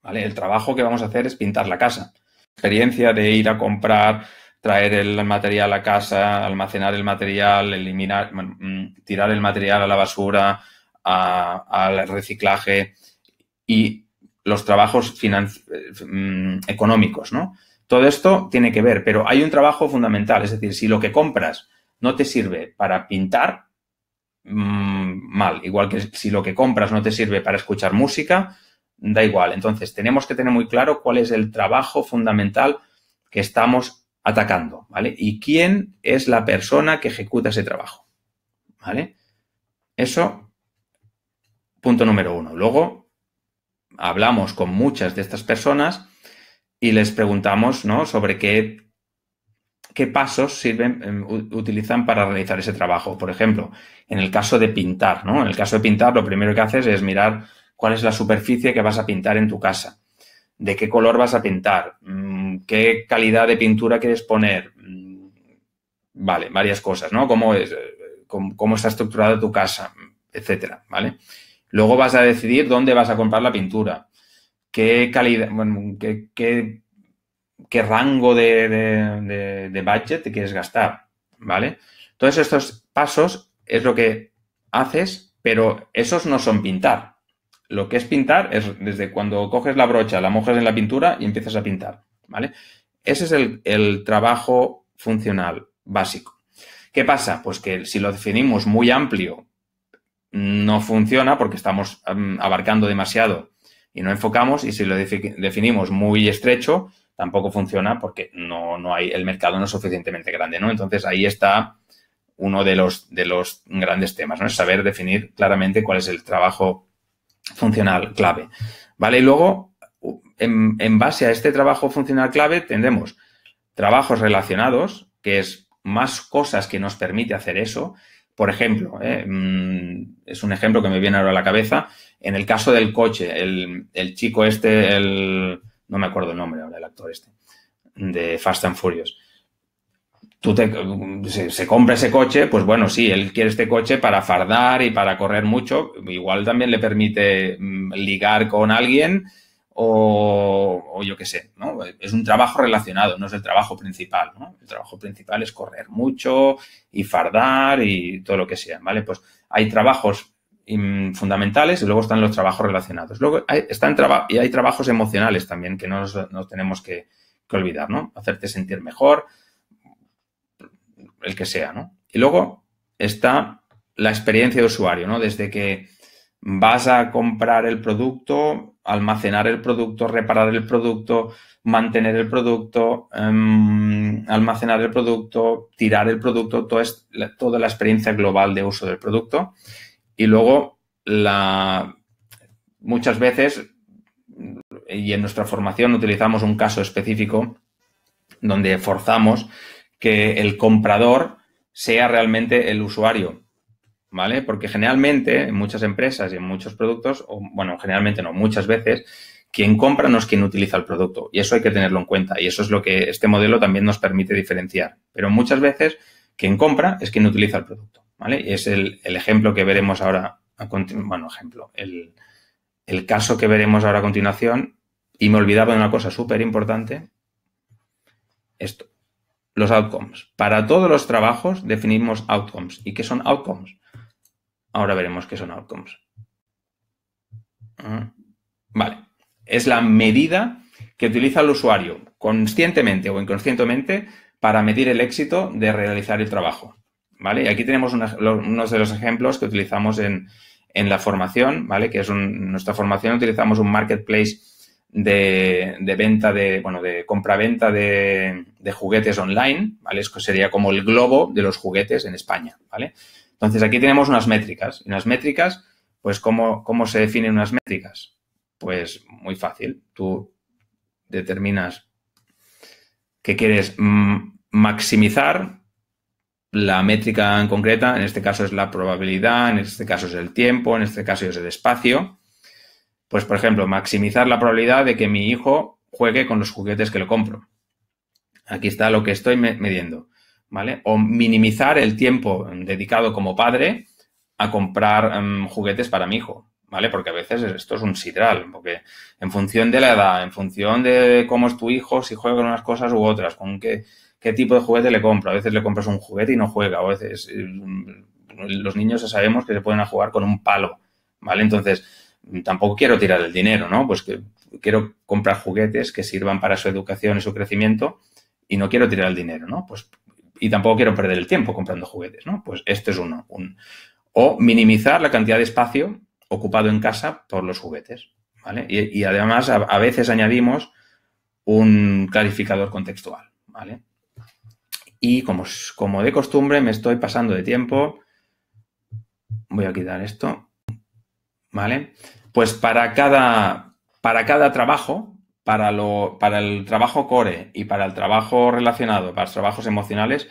¿vale? El trabajo que vamos a hacer es pintar la casa. experiencia de ir a comprar traer el material a casa, almacenar el material, eliminar, mm, tirar el material a la basura, al reciclaje y los trabajos mm, económicos, ¿no? Todo esto tiene que ver, pero hay un trabajo fundamental, es decir, si lo que compras no te sirve para pintar, mm, mal, igual que si lo que compras no te sirve para escuchar música, da igual. Entonces, tenemos que tener muy claro cuál es el trabajo fundamental que estamos atacando, ¿vale? ¿Y quién es la persona que ejecuta ese trabajo? ¿Vale? Eso, punto número uno. Luego, hablamos con muchas de estas personas y les preguntamos, ¿no? Sobre qué, qué pasos sirven, em, utilizan para realizar ese trabajo. Por ejemplo, en el caso de pintar, ¿no? En el caso de pintar, lo primero que haces es mirar cuál es la superficie que vas a pintar en tu casa de qué color vas a pintar, mm, qué calidad de pintura quieres poner, mm, vale, varias cosas, ¿no? Cómo, es, eh, cómo, está estructurada tu casa, etcétera, ¿vale? Luego vas a decidir dónde vas a comprar la pintura, qué calidad, bueno, qué, rango de, de, budget te quieres gastar, ¿vale? Todos estos pasos es lo que haces, pero esos no son pintar, lo que es pintar es desde cuando coges la brocha, la mojas en la pintura y empiezas a pintar, ¿vale? Ese es el, trabajo funcional básico. ¿Qué pasa? Pues que si lo definimos muy amplio, no funciona porque estamos mm, abarcando demasiado y no enfocamos, y si lo definimos muy estrecho, tampoco funciona porque no, hay, el mercado no es suficientemente grande, ¿no? Entonces ahí está uno de los, de los grandes temas, ¿no? Es saber definir claramente cuál es el trabajo funcional clave. ¿Vale? Y luego, en, base a este trabajo funcional clave, tendremos trabajos relacionados, que es más cosas que nos permite hacer eso. Por ejemplo, eh, mm, es un ejemplo que me viene ahora a la cabeza. En el caso del coche, el, el chico este, el, no me acuerdo el nombre ahora, el actor este, de Fast and Furious, tú te, se, compra ese coche, pues bueno, sí, él quiere este coche para fardar y para correr mucho, igual también le permite mm, ligar con alguien o, yo qué sé, ¿no? Es un trabajo relacionado, no es el trabajo principal, El trabajo principal es correr mucho y fardar y todo lo que sea, ¿vale? Pues hay trabajos mm, fundamentales y luego están los trabajos relacionados. Luego están y hay trabajos emocionales también que no nos, tenemos que, que olvidar, ¿no? Hacerte sentir mejor, el que sea, ¿no? Y luego está la experiencia de usuario, ¿no? Desde que vas a comprar el producto, almacenar el producto, reparar el producto, mantener el producto, em, almacenar el producto, tirar el producto, todo es, toda la experiencia global de uso del producto. Y luego, muchas veces, y en nuestra formación utilizamos un caso específico donde forzamos que el comprador sea realmente el usuario, ¿vale? Porque generalmente en muchas empresas y en muchos productos, o, bueno, generalmente no, muchas veces, quien compra no es quien utiliza el producto y eso hay que tenerlo en cuenta y eso es lo que este modelo también nos permite diferenciar. Pero muchas veces quien compra es quien utiliza el producto, ¿vale? Y es el, ejemplo que veremos ahora, a bueno, ejemplo, el, caso que veremos ahora a continuación y me olvidaba de una cosa súper importante. Esto, los outcomes. Para todos los trabajos definimos outcomes. ¿Y qué son outcomes? Ahora veremos qué son outcomes. Ah, vale. Es la medida que utiliza el usuario, conscientemente o inconscientemente, para medir el éxito de realizar el trabajo. ¿Vale? Y aquí tenemos unos de los ejemplos que utilizamos en, en la formación, ¿vale? Que es nuestra formación utilizamos un marketplace de, venta de, bueno, de compra-venta de, juguetes online, ¿vale? Esto sería como el globo de los juguetes en España, ¿vale? Entonces, aquí tenemos unas métricas. Y unas métricas, pues, ¿cómo, ¿cómo se definen unas métricas? Pues, muy fácil. Tú determinas que quieres mm, maximizar la métrica en concreta, en este caso es la probabilidad, en este caso es el tiempo, en este caso es el espacio, pues, por ejemplo, maximizar la probabilidad de que mi hijo juegue con los juguetes que le compro. Aquí está lo que estoy midiendo, ¿vale? O minimizar el tiempo dedicado como padre a comprar em, juguetes para mi hijo, ¿vale? Porque a veces esto es un sidral, porque en función de la edad, en función de cómo es tu hijo, si juega con unas cosas u otras, con qué, qué tipo de juguete le compro. A veces le compras un juguete y no juega, a veces em, los niños ya sabemos que se pueden jugar con un palo, ¿vale? Entonces, tampoco quiero tirar el dinero, ¿no? Pues que quiero comprar juguetes que sirvan para su educación y su crecimiento y no quiero tirar el dinero, ¿no? Pues y tampoco quiero perder el tiempo comprando juguetes, ¿no? Pues este es uno. o minimizar la cantidad de espacio ocupado en casa por los juguetes, ¿vale? Y, además a, veces añadimos un clarificador contextual, ¿vale? Y como, como de costumbre me estoy pasando de tiempo, voy a quitar esto ¿vale? Pues para cada, para cada trabajo, para, para el trabajo core y para el trabajo relacionado, para los trabajos emocionales,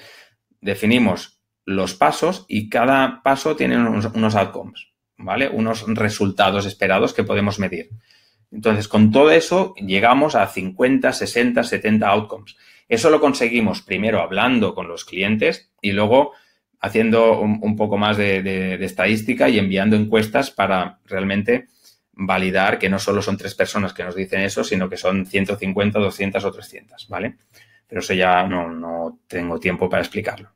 definimos los pasos y cada paso tiene unos, unos outcomes, ¿vale? Unos resultados esperados que podemos medir. Entonces, con todo eso llegamos a 50, 60, 70 outcomes. Eso lo conseguimos primero hablando con los clientes y luego haciendo un, poco más de, estadística y enviando encuestas para realmente validar que no solo son tres personas que nos dicen eso, sino que son 150, 200 o 300, ¿vale? Pero eso ya no, no tengo tiempo para explicarlo.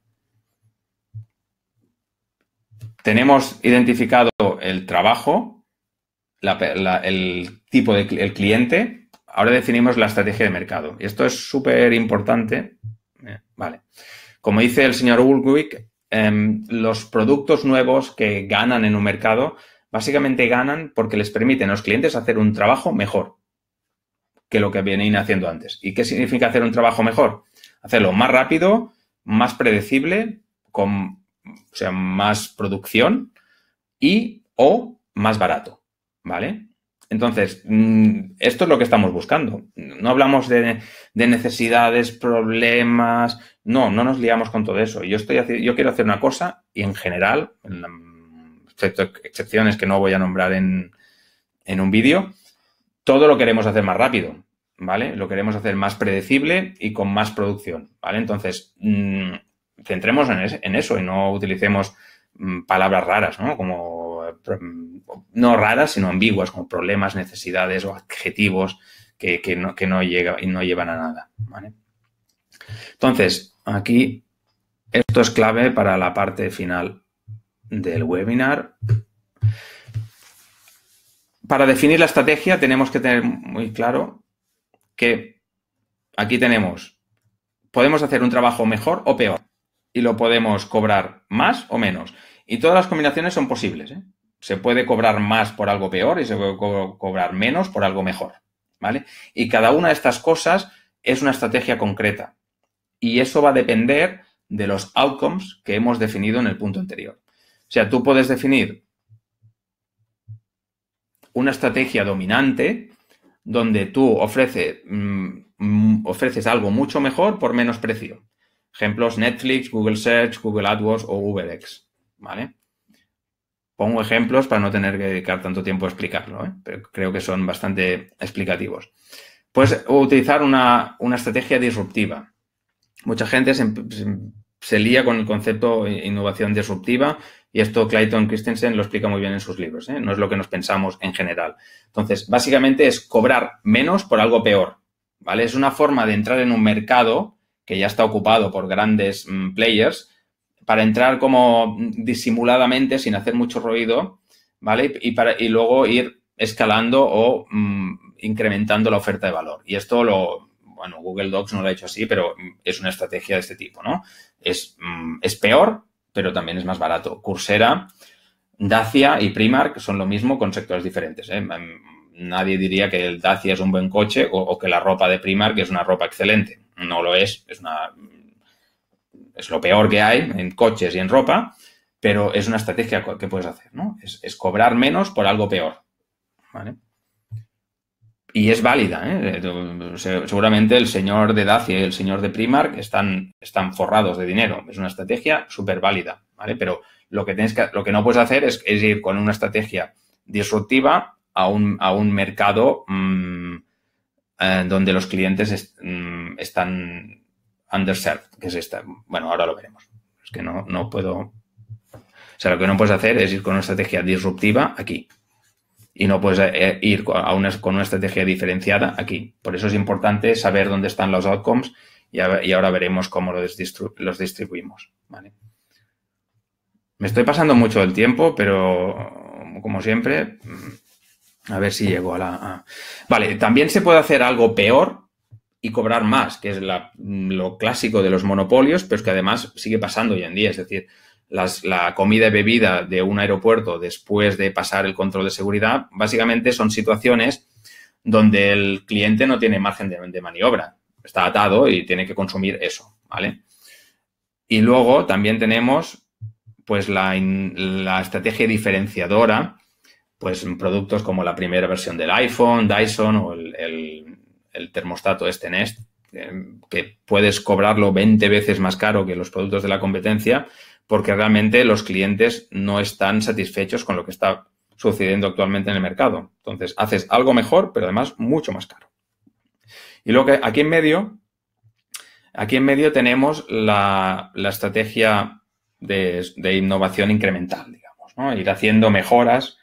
Tenemos identificado el trabajo, el tipo de cliente. Ahora definimos la estrategia de mercado. Y esto es súper importante. ¿eh? Vale. Como dice el señor Ulwick, Em, los productos nuevos que ganan en un mercado, básicamente ganan porque les permiten a los clientes hacer un trabajo mejor que lo que venían haciendo antes. ¿Y qué significa hacer un trabajo mejor? Hacerlo más rápido, más predecible, con o sea, más producción y o más barato, ¿vale? Entonces, mm, esto es lo que estamos buscando. No hablamos de, necesidades, problemas. No, no nos liamos con todo eso. Yo, estoy, yo quiero hacer una cosa y en general, excepto excepciones que no voy a nombrar en, en un vídeo, todo lo queremos hacer más rápido, ¿vale? Lo queremos hacer más predecible y con más producción, ¿vale? Entonces, mm, centremos en, eso y no utilicemos Mm, palabras raras, ¿no? Como, eh, mm, no raras, sino ambiguas, como problemas, necesidades o adjetivos que, que no, que no, no llevan a nada, Entonces, aquí esto es clave para la parte final del webinar. Para definir la estrategia tenemos que tener muy claro que aquí tenemos, podemos hacer un trabajo mejor o peor y lo podemos cobrar más o menos. Y todas las combinaciones son posibles. ¿eh? Se puede cobrar más por algo peor y se puede cobrar menos por algo mejor. ¿Vale? Y cada una de estas cosas es una estrategia concreta. Y eso va a depender de los outcomes que hemos definido en el punto anterior. O sea, tú puedes definir una estrategia dominante donde tú mm, mm, ofreces algo mucho mejor por menos precio. Ejemplos Netflix, Google Search, Google AdWords o UberX, ¿vale? Pongo ejemplos para no tener que dedicar tanto tiempo a explicarlo, ¿eh? pero creo que son bastante explicativos. Pues utilizar una, estrategia disruptiva. Mucha gente se, lía con el concepto innovación disruptiva y esto Clayton Christensen lo explica muy bien en sus libros, ¿eh? no es lo que nos pensamos en general. Entonces, básicamente es cobrar menos por algo peor, ¿vale? Es una forma de entrar en un mercado que ya está ocupado por grandes mm, players, para entrar como disimuladamente, sin hacer mucho ruido, ¿vale? Y, para, luego ir escalando o mm, incrementando la oferta de valor. Y esto lo, bueno, Google Docs no lo ha hecho así, pero mm, es una estrategia de este tipo, ¿no? Es, es peor, pero también es más barato. Coursera, Dacia y Primark son lo mismo con sectores diferentes. ¿eh? nadie diría que el Dacia es un buen coche o, que la ropa de Primark es una ropa excelente. No lo es, es una es lo peor que hay en coches y en ropa, pero es una estrategia que puedes hacer, ¿no? Es, cobrar menos por algo peor. Y es válida, ¿eh? Eh, Seguramente el señor de Dacia y el señor de Primark están, están forrados de dinero. Es una estrategia súper válida, ¿vale? Pero lo que, lo que no puedes hacer es ir con una estrategia disruptiva a un, mercado mm, eh, donde los clientes mm, están underserved, que es Bueno, ahora lo veremos. Es que no, no puedo. O sea, lo que no puedes hacer es ir con una estrategia disruptiva aquí. Y no puedes eh, eh, ir con una estrategia diferenciada aquí. Por eso es importante saber dónde están los outcomes y, ahora veremos cómo los, distribuimos. Me estoy pasando mucho el tiempo, pero como siempre, mm, a ver si llego a la... Vale, también se puede hacer algo peor y cobrar más, que es mm, lo clásico de los monopolios, pero es que además sigue pasando hoy en día. Es decir, la comida y bebida de un aeropuerto después de pasar el control de seguridad, básicamente son situaciones donde el cliente no tiene margen de, maniobra. Está atado y tiene que consumir eso, ¿vale? Y luego también tenemos pues la estrategia diferenciadora, pues en productos como la primera versión del iPhone, Dyson o el, el, termostato este Nest, eh, que puedes cobrarlo 20 veces más caro que los productos de la competencia, porque realmente los clientes no están satisfechos con lo que está sucediendo actualmente en el mercado. Entonces, haces algo mejor, pero además mucho más caro. Y luego que aquí en medio, aquí en medio tenemos la, estrategia de, de, innovación incremental, digamos, Ir haciendo mejoras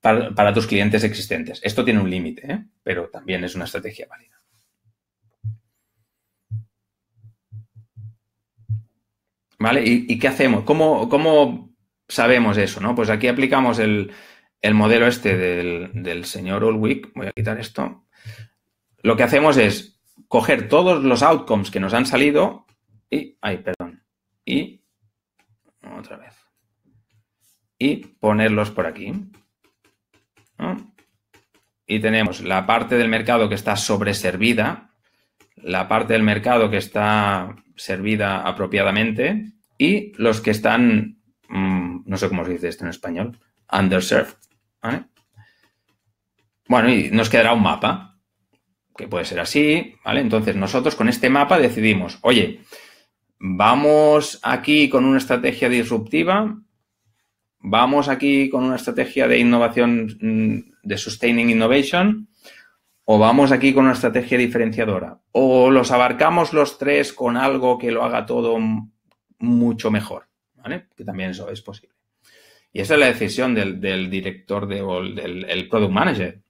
para, tus clientes existentes. Esto tiene un límite, ¿eh? pero también es una estrategia válida. ¿Vale? ¿Y, qué hacemos? ¿Cómo, sabemos eso? Pues aquí aplicamos el, modelo este del, señor Ulwick. Voy a quitar esto. Lo que hacemos es coger todos los outcomes que nos han salido y. Ay, perdón. Y. Otra vez. Y ponerlos por aquí. Y tenemos la parte del mercado que está sobreservida, la parte del mercado que está servida apropiadamente y los que están, mm, no sé cómo se dice esto en español, underserved. Bueno, y nos quedará un mapa, que puede ser así, ¿vale? Entonces nosotros con este mapa decidimos, oye, vamos aquí con una estrategia disruptiva vamos aquí con una estrategia de innovación, mm, de sustaining innovation, o vamos aquí con una estrategia diferenciadora, o los abarcamos los tres con algo que lo haga todo mucho mejor, Que también eso es posible. Y esa es la decisión del, director de, o del product manager.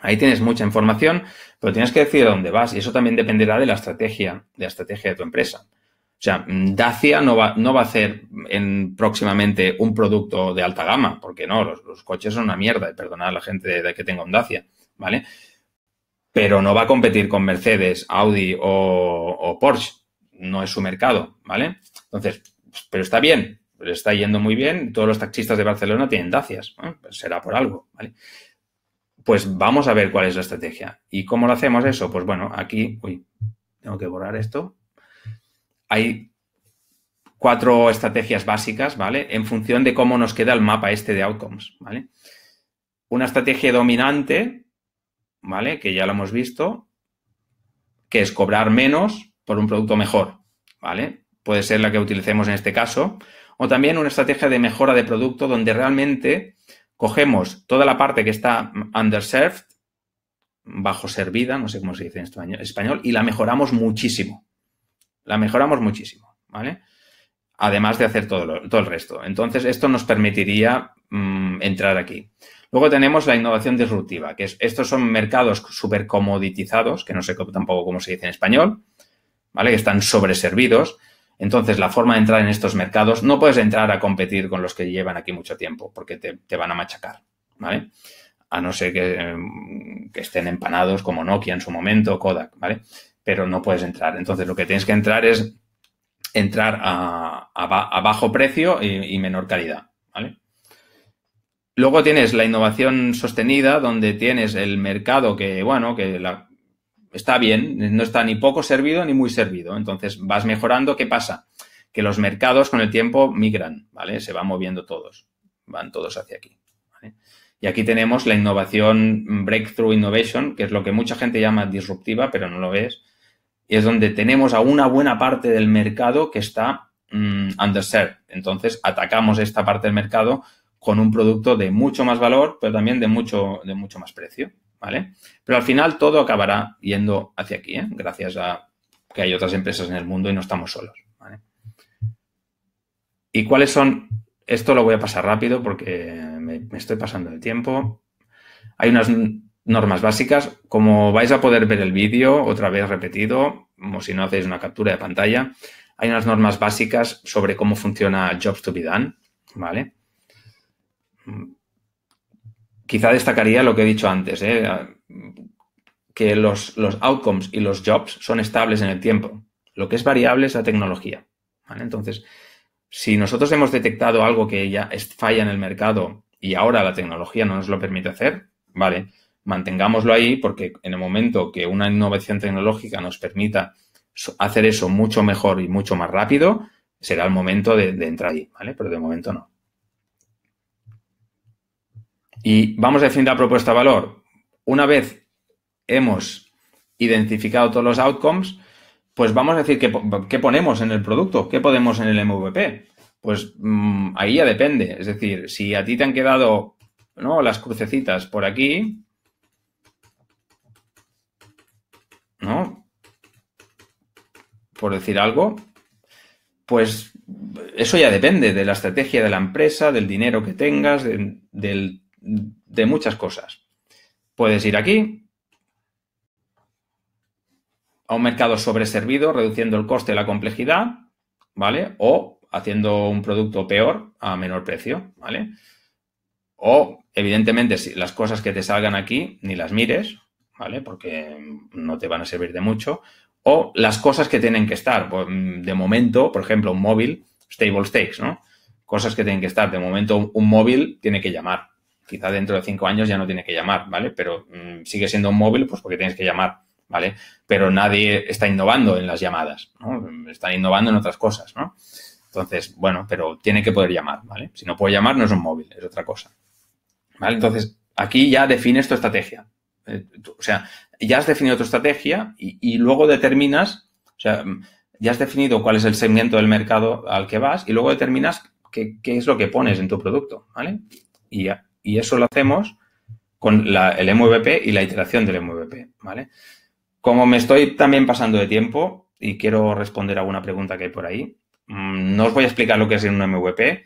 Ahí tienes mucha información, pero tienes que decir a dónde vas y eso también dependerá de la estrategia, de la estrategia de tu empresa sea, Dacia no va, no va a hacer próximamente un producto de alta gama, porque no, los, coches son una mierda, perdonad a la gente de, que tenga un Dacia, ¿vale? Pero no va a competir con Mercedes, Audi o, Porsche, no es su mercado, ¿vale? Entonces, pero está bien, está yendo muy bien, todos los taxistas de Barcelona tienen Dacias, ¿eh? pues será por algo, ¿vale? Pues vamos a ver cuál es la estrategia. ¿Y cómo lo hacemos eso? Pues bueno, aquí, uy, tengo que borrar esto hay cuatro estrategias básicas, ¿vale? En función de cómo nos queda el mapa este de outcomes, ¿vale? Una estrategia dominante, ¿vale? Que ya lo hemos visto, que es cobrar menos por un producto mejor, ¿vale? Puede ser la que utilicemos en este caso. O también una estrategia de mejora de producto donde realmente cogemos toda la parte que está underserved, bajo servida, no sé cómo se dice en español, y la mejoramos muchísimo, la mejoramos muchísimo, ¿vale? Además de hacer todo, todo el resto. Entonces, esto nos permitiría mm, entrar aquí. Luego tenemos la innovación disruptiva, que es, estos son mercados súper comoditizados, que no sé tampoco cómo se dice en español, ¿vale? Que están sobreservidos. Entonces, la forma de entrar en estos mercados, no puedes entrar a competir con los que llevan aquí mucho tiempo, porque te, van a machacar, ¿vale? A no ser mm, que, estén empanados como Nokia en su momento, Kodak, ¿vale? pero no puedes entrar. Entonces, lo que tienes que entrar es entrar a, bajo precio y, menor calidad, Luego tienes la innovación sostenida, donde tienes el mercado que, bueno, que está bien, no está ni poco servido ni muy servido. Entonces vas mejorando. ¿Qué pasa? Que los mercados con el tiempo migran, ¿vale? Se van moviendo todos, van todos hacia aquí. Y aquí tenemos la innovación Breakthrough Innovation, que es lo que mucha gente llama disruptiva, pero no lo es, y es donde tenemos a una buena parte del mercado que está mm, underserved. Entonces, atacamos esta parte del mercado con un producto de mucho más valor, pero también de mucho, de mucho más precio, ¿vale? Pero al final todo acabará yendo hacia aquí, ¿eh? gracias a que hay otras empresas en el mundo y no estamos solos, ¿Y cuáles son? Esto lo voy a pasar rápido porque me, estoy pasando el tiempo. Hay unas Normas básicas, como vais a poder ver el vídeo otra vez repetido, o si no hacéis una captura de pantalla, hay unas normas básicas sobre cómo funciona Jobs to be Done, ¿vale? Mm, quizá destacaría lo que he dicho antes, ¿eh? que los, outcomes y los jobs son estables en el tiempo. Lo que es variable es la tecnología. Entonces, si nosotros hemos detectado algo que ya falla en el mercado y ahora la tecnología no nos lo permite hacer, vale, mantengámoslo ahí porque en el momento que una innovación tecnológica nos permita hacer eso mucho mejor y mucho más rápido, será el momento de, entrar ahí, ¿vale? Pero de momento no. Y vamos a definir la propuesta de valor. Una vez hemos identificado todos los outcomes, pues vamos a decir qué, ponemos en el producto, qué podemos en el MVP. Pues mm, ahí ya depende. Es decir, si a ti te han quedado ¿no? las crucecitas por aquí, por decir algo, pues eso ya depende de la estrategia de la empresa, del dinero que tengas, de, muchas cosas. Puedes ir aquí a un mercado sobreservido, reduciendo el coste y la complejidad, ¿vale? O haciendo un producto peor a menor precio, ¿vale? O, evidentemente, si las cosas que te salgan aquí ni las mires, ¿vale? Porque no te van a servir de mucho o las cosas que tienen que estar. Pues, mm, de momento, por ejemplo, un móvil, stable stakes, ¿no? Cosas que tienen que estar. De momento, un móvil tiene que llamar. Quizá dentro de cinco años ya no tiene que llamar, ¿vale? Pero mm, sigue siendo un móvil, pues porque tienes que llamar, ¿vale? Pero nadie está innovando en las llamadas, ¿no? Están innovando en otras cosas, ¿no? Entonces, bueno, pero tiene que poder llamar, ¿vale? Si no puede llamar, no es un móvil, es otra cosa. ¿Vale? Entonces, aquí ya defines tu estrategia. Eh, o sea, ya has definido tu estrategia y, luego determinas, o sea, mm, ya has definido cuál es el segmento del mercado al que vas y luego determinas qué, es lo que pones en tu producto, ¿vale? Y, eso lo hacemos con el MVP y la iteración del MVP, ¿vale? Como me estoy también pasando de tiempo y quiero responder alguna pregunta que hay por ahí, mm, no os voy a explicar lo que es un MVP.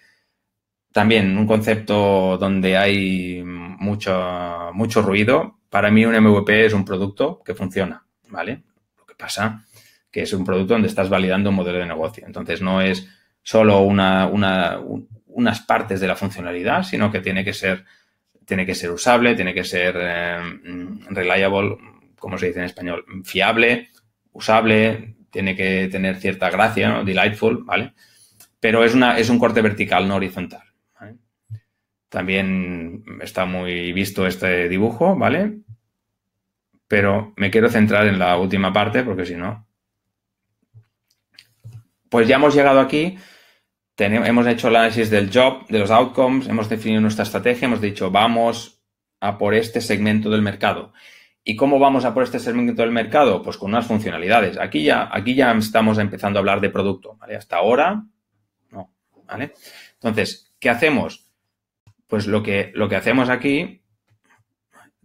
También un concepto donde hay mucho, mucho ruido, para mí un MVP es un producto que funciona, ¿vale? Lo que pasa que es un producto donde estás validando un modelo de negocio. Entonces, no es solo unas partes de la funcionalidad, sino que tiene que ser, tiene que ser usable, tiene que ser em, reliable, como se dice en español, fiable, usable, tiene que tener cierta gracia, ¿no? delightful, ¿vale? Pero es un corte vertical, no horizontal. También está muy visto este dibujo, ¿vale? Pero me quiero centrar en la última parte porque si no... Pues ya hemos llegado aquí, tenemos, hemos hecho el análisis del job, de los outcomes, hemos definido nuestra estrategia, hemos dicho vamos a por este segmento del mercado. ¿Y cómo vamos a por este segmento del mercado? Pues con unas funcionalidades. Aquí ya, aquí ya estamos empezando a hablar de producto, ¿vale? Hasta ahora, no, ¿vale? Entonces, ¿qué hacemos? Pues lo que, lo que hacemos aquí,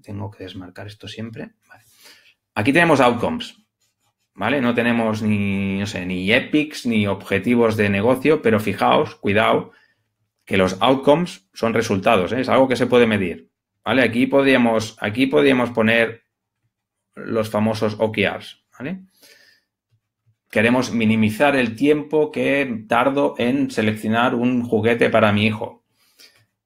tengo que desmarcar esto siempre. Aquí tenemos outcomes, ¿vale? No tenemos ni, ni epics ni objetivos de negocio, pero fijaos, cuidado, que los outcomes son resultados, ¿eh? es algo que se puede medir, ¿vale? Aquí podríamos, aquí podríamos poner los famosos OKRs, ¿vale? Queremos minimizar el tiempo que tardo en seleccionar un juguete para mi hijo.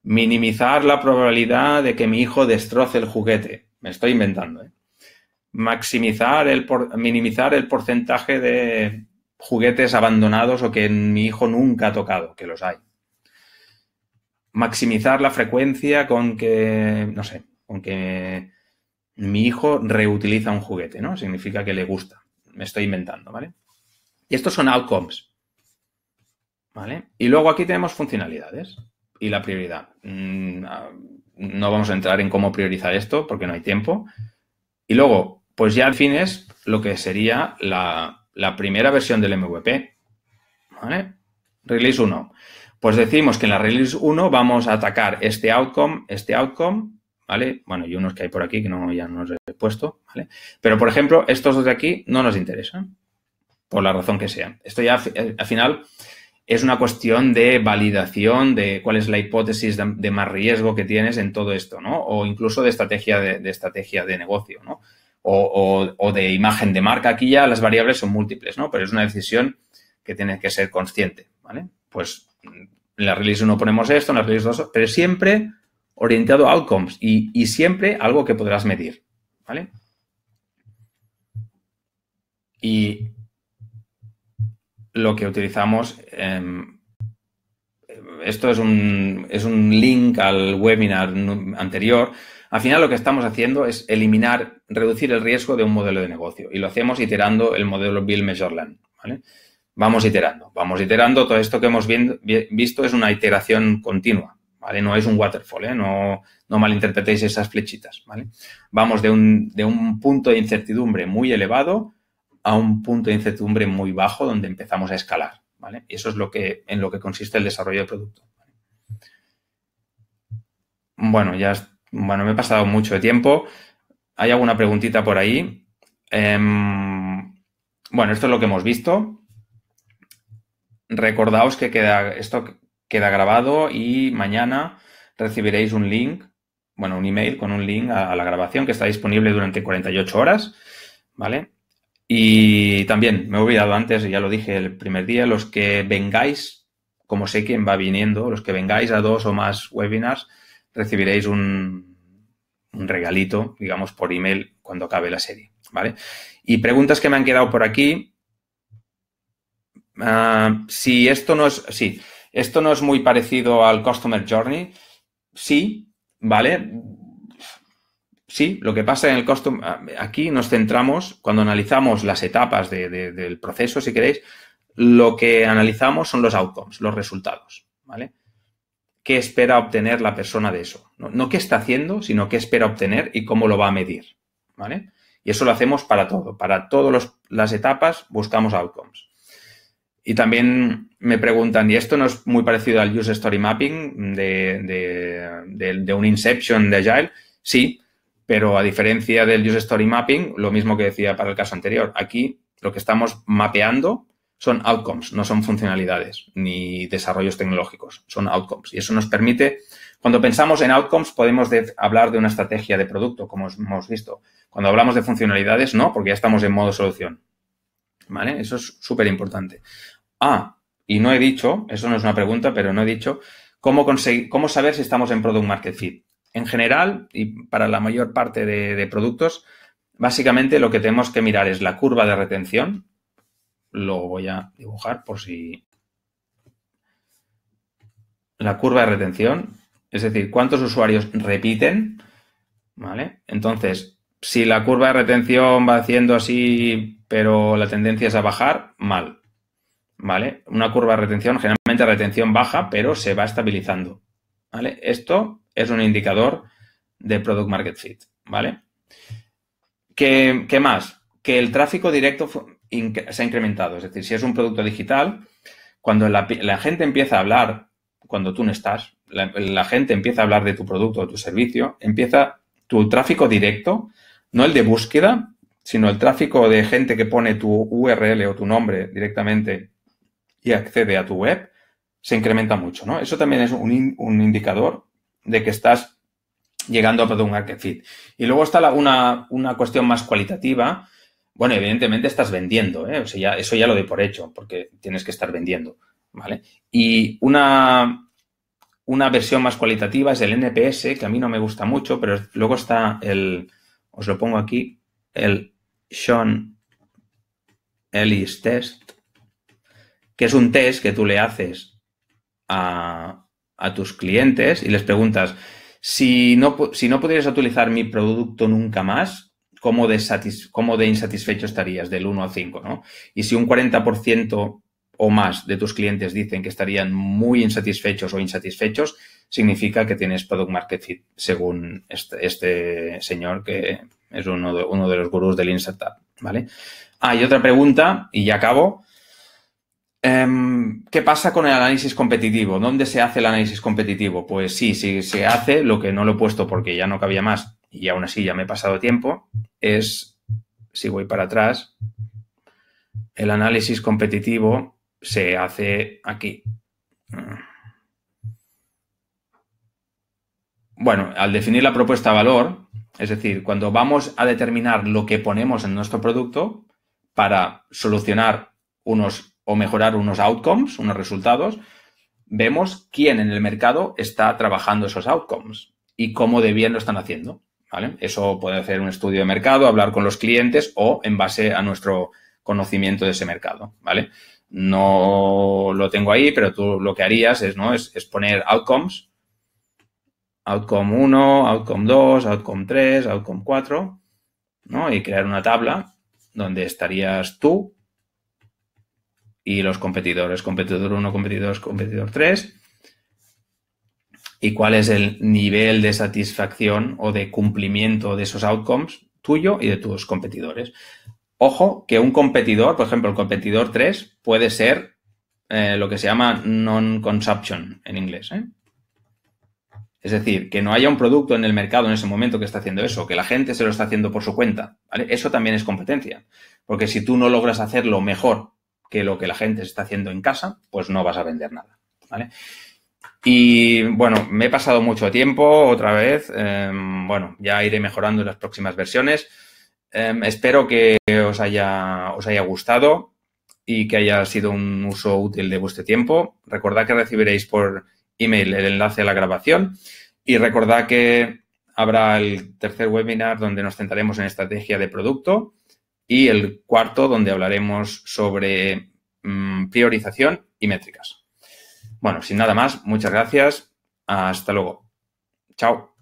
Minimizar la probabilidad de que mi hijo destroce el juguete. Me estoy inventando. ¿eh? Maximizar el minimizar el porcentaje de juguetes abandonados o que mi hijo nunca ha tocado, que los hay. Maximizar la frecuencia con que, no sé, con que mi hijo reutiliza un juguete, ¿no? Significa que le gusta. Me estoy inventando, ¿vale? Y estos son outcomes. ¿Vale? Y luego aquí tenemos funcionalidades y la prioridad. Mm, ah, no vamos a entrar en cómo priorizar esto porque no hay tiempo. Y luego, pues ya al fin es lo que sería la, primera versión del MVP. Release 1. Pues decimos que en la release 1 vamos a atacar este outcome, este outcome, ¿vale? Bueno, y unos que hay por aquí que no, ya no los he puesto, ¿vale? Pero, por ejemplo, estos dos de aquí no nos interesan, por la razón que sea. Esto ya al eh, final es una cuestión de validación de cuál es la hipótesis de, más riesgo que tienes en todo esto, ¿no? O incluso de estrategia de, estrategia de negocio, ¿no? O, de imagen de marca. Aquí ya las variables son múltiples, ¿no? Pero es una decisión que tienes que ser consciente, ¿vale? Pues en la release 1 ponemos esto, en la release 2, pero siempre orientado a outcomes y, siempre algo que podrás medir, ¿vale? Y lo que utilizamos, em, esto es un, es un link al webinar anterior, al final lo que estamos haciendo es eliminar, reducir el riesgo de un modelo de negocio y lo hacemos iterando el modelo Bill Measureland. ¿vale? Vamos iterando, vamos iterando. Todo esto que hemos visto es una iteración continua, ¿vale? No es un waterfall, ¿eh? no, no, malinterpretéis esas flechitas, ¿vale? Vamos de un, de un punto de incertidumbre muy elevado a un punto de incertidumbre muy bajo donde empezamos a escalar. ¿vale? Y eso es lo que, en lo que consiste el desarrollo del producto. Bueno, ya bueno, me he pasado mucho de tiempo. ¿Hay alguna preguntita por ahí? Em, bueno, esto es lo que hemos visto. Recordaos que queda, esto queda grabado y mañana recibiréis un link, bueno, un email con un link a, la grabación que está disponible durante 48 horas, ¿vale? Y también, me he olvidado antes, ya lo dije el primer día, los que vengáis, como sé quién va viniendo, los que vengáis a dos o más webinars, recibiréis un, regalito, digamos, por email cuando acabe la serie, ¿vale? Y preguntas que me han quedado por aquí. Ah, si esto no es, sí, esto no es muy parecido al Customer Journey, sí, ¿vale? Sí, lo que pasa en el custom, ah, aquí nos centramos, cuando analizamos las etapas del proceso, si queréis, lo que analizamos son los outcomes, los resultados, ¿vale? ¿Qué espera obtener la persona de eso? No, no qué está haciendo, sino qué espera obtener y cómo lo va a medir, ¿vale? Y eso lo hacemos para todo, para todas las etapas buscamos outcomes. Y también me preguntan, y esto no es muy parecido al User Story Mapping de, de, un Inception de Agile. Sí, pero a diferencia del Use Story Mapping, lo mismo que decía para el caso anterior, aquí lo que estamos mapeando son outcomes, no son funcionalidades ni desarrollos tecnológicos, son outcomes. Y eso nos permite, cuando pensamos en outcomes, podemos hablar de una estrategia de producto, como hemos visto. Cuando hablamos de funcionalidades, no, porque ya estamos en modo solución. ¿Vale? Eso es súper importante. Ah, y no he dicho, eso no es una pregunta, pero no he dicho, ¿cómo, cómo saber si estamos en Product Market Fit? en general y para la mayor parte de, productos, básicamente lo que tenemos que mirar es la curva de retención. Lo voy a dibujar por si... La curva de retención, es decir, cuántos usuarios repiten, ¿vale? Entonces, si la curva de retención va haciendo así, pero la tendencia es a bajar, mal, ¿vale? Una curva de retención, generalmente retención baja, pero se va estabilizando, ¿vale? Esto es un indicador de Product Market Fit, ¿vale? ¿Qué, más? Que el tráfico directo se ha incrementado. Es decir, si es un producto digital, cuando la, gente empieza a hablar, cuando tú no estás, la, gente empieza a hablar de tu producto o tu servicio, empieza tu tráfico directo, no el de búsqueda, sino el tráfico de gente que pone tu URL o tu nombre directamente y accede a tu web, se incrementa mucho, ¿no? Eso también es un, un indicador de que estás llegando a un market fit. Y luego está una, cuestión más cualitativa. Bueno, evidentemente estás vendiendo, ¿eh? o ya, eso ya lo doy por hecho, porque tienes que estar vendiendo, ¿vale? Y una, una versión más cualitativa es el NPS, que a mí no me gusta mucho, pero luego está el, os lo pongo aquí, el Sean Ellis Test, que es un test que tú le haces a, a tus clientes y les preguntas, si no, si no pudieras utilizar mi producto nunca más, ¿cómo de, cómo de insatisfecho estarías del 1 al 5? ¿no? Y si un 40% o más de tus clientes dicen que estarían muy insatisfechos o insatisfechos, significa que tienes product market fit, según este, este señor que es uno de, uno de los gurús del Insert ¿vale? Ah, y otra pregunta, y ya acabo. Em, ¿Qué pasa con el análisis competitivo? ¿Dónde se hace el análisis competitivo? Pues sí, sí se hace, lo que no lo he puesto porque ya no cabía más y aún así ya me he pasado tiempo, es, si voy para atrás, el análisis competitivo se hace aquí. Bueno, al definir la propuesta valor, es decir, cuando vamos a determinar lo que ponemos en nuestro producto para solucionar unos o mejorar unos outcomes, unos resultados, vemos quién en el mercado está trabajando esos outcomes y cómo de bien lo están haciendo. ¿vale? Eso puede hacer un estudio de mercado, hablar con los clientes o en base a nuestro conocimiento de ese mercado. ¿vale? No lo tengo ahí, pero tú lo que harías es, ¿no? es, es poner outcomes. Outcome 1, outcome 2, outcome 3, outcome 4, ¿no? Y crear una tabla donde estarías tú, y los competidores, competidor 1, competidor 2, competidor 3, y cuál es el nivel de satisfacción o de cumplimiento de esos outcomes tuyo y de tus competidores. Ojo que un competidor, por ejemplo, el competidor 3 puede ser eh, lo que se llama non-consumption en inglés. ¿eh? Es decir, que no haya un producto en el mercado en ese momento que está haciendo eso, que la gente se lo está haciendo por su cuenta. Eso también es competencia. Porque si tú no logras hacerlo mejor que lo que la gente está haciendo en casa, pues no vas a vender nada, ¿vale? Y bueno, me he pasado mucho tiempo otra vez. Em, bueno, ya iré mejorando en las próximas versiones. Em, espero que os haya, os haya gustado y que haya sido un uso útil de vuestro tiempo. Recordad que recibiréis por email el enlace a la grabación y recordad que habrá el tercer webinar donde nos centraremos en estrategia de producto y el cuarto donde hablaremos sobre mm, priorización y métricas. Bueno, sin nada más, muchas gracias. Hasta luego. Chao.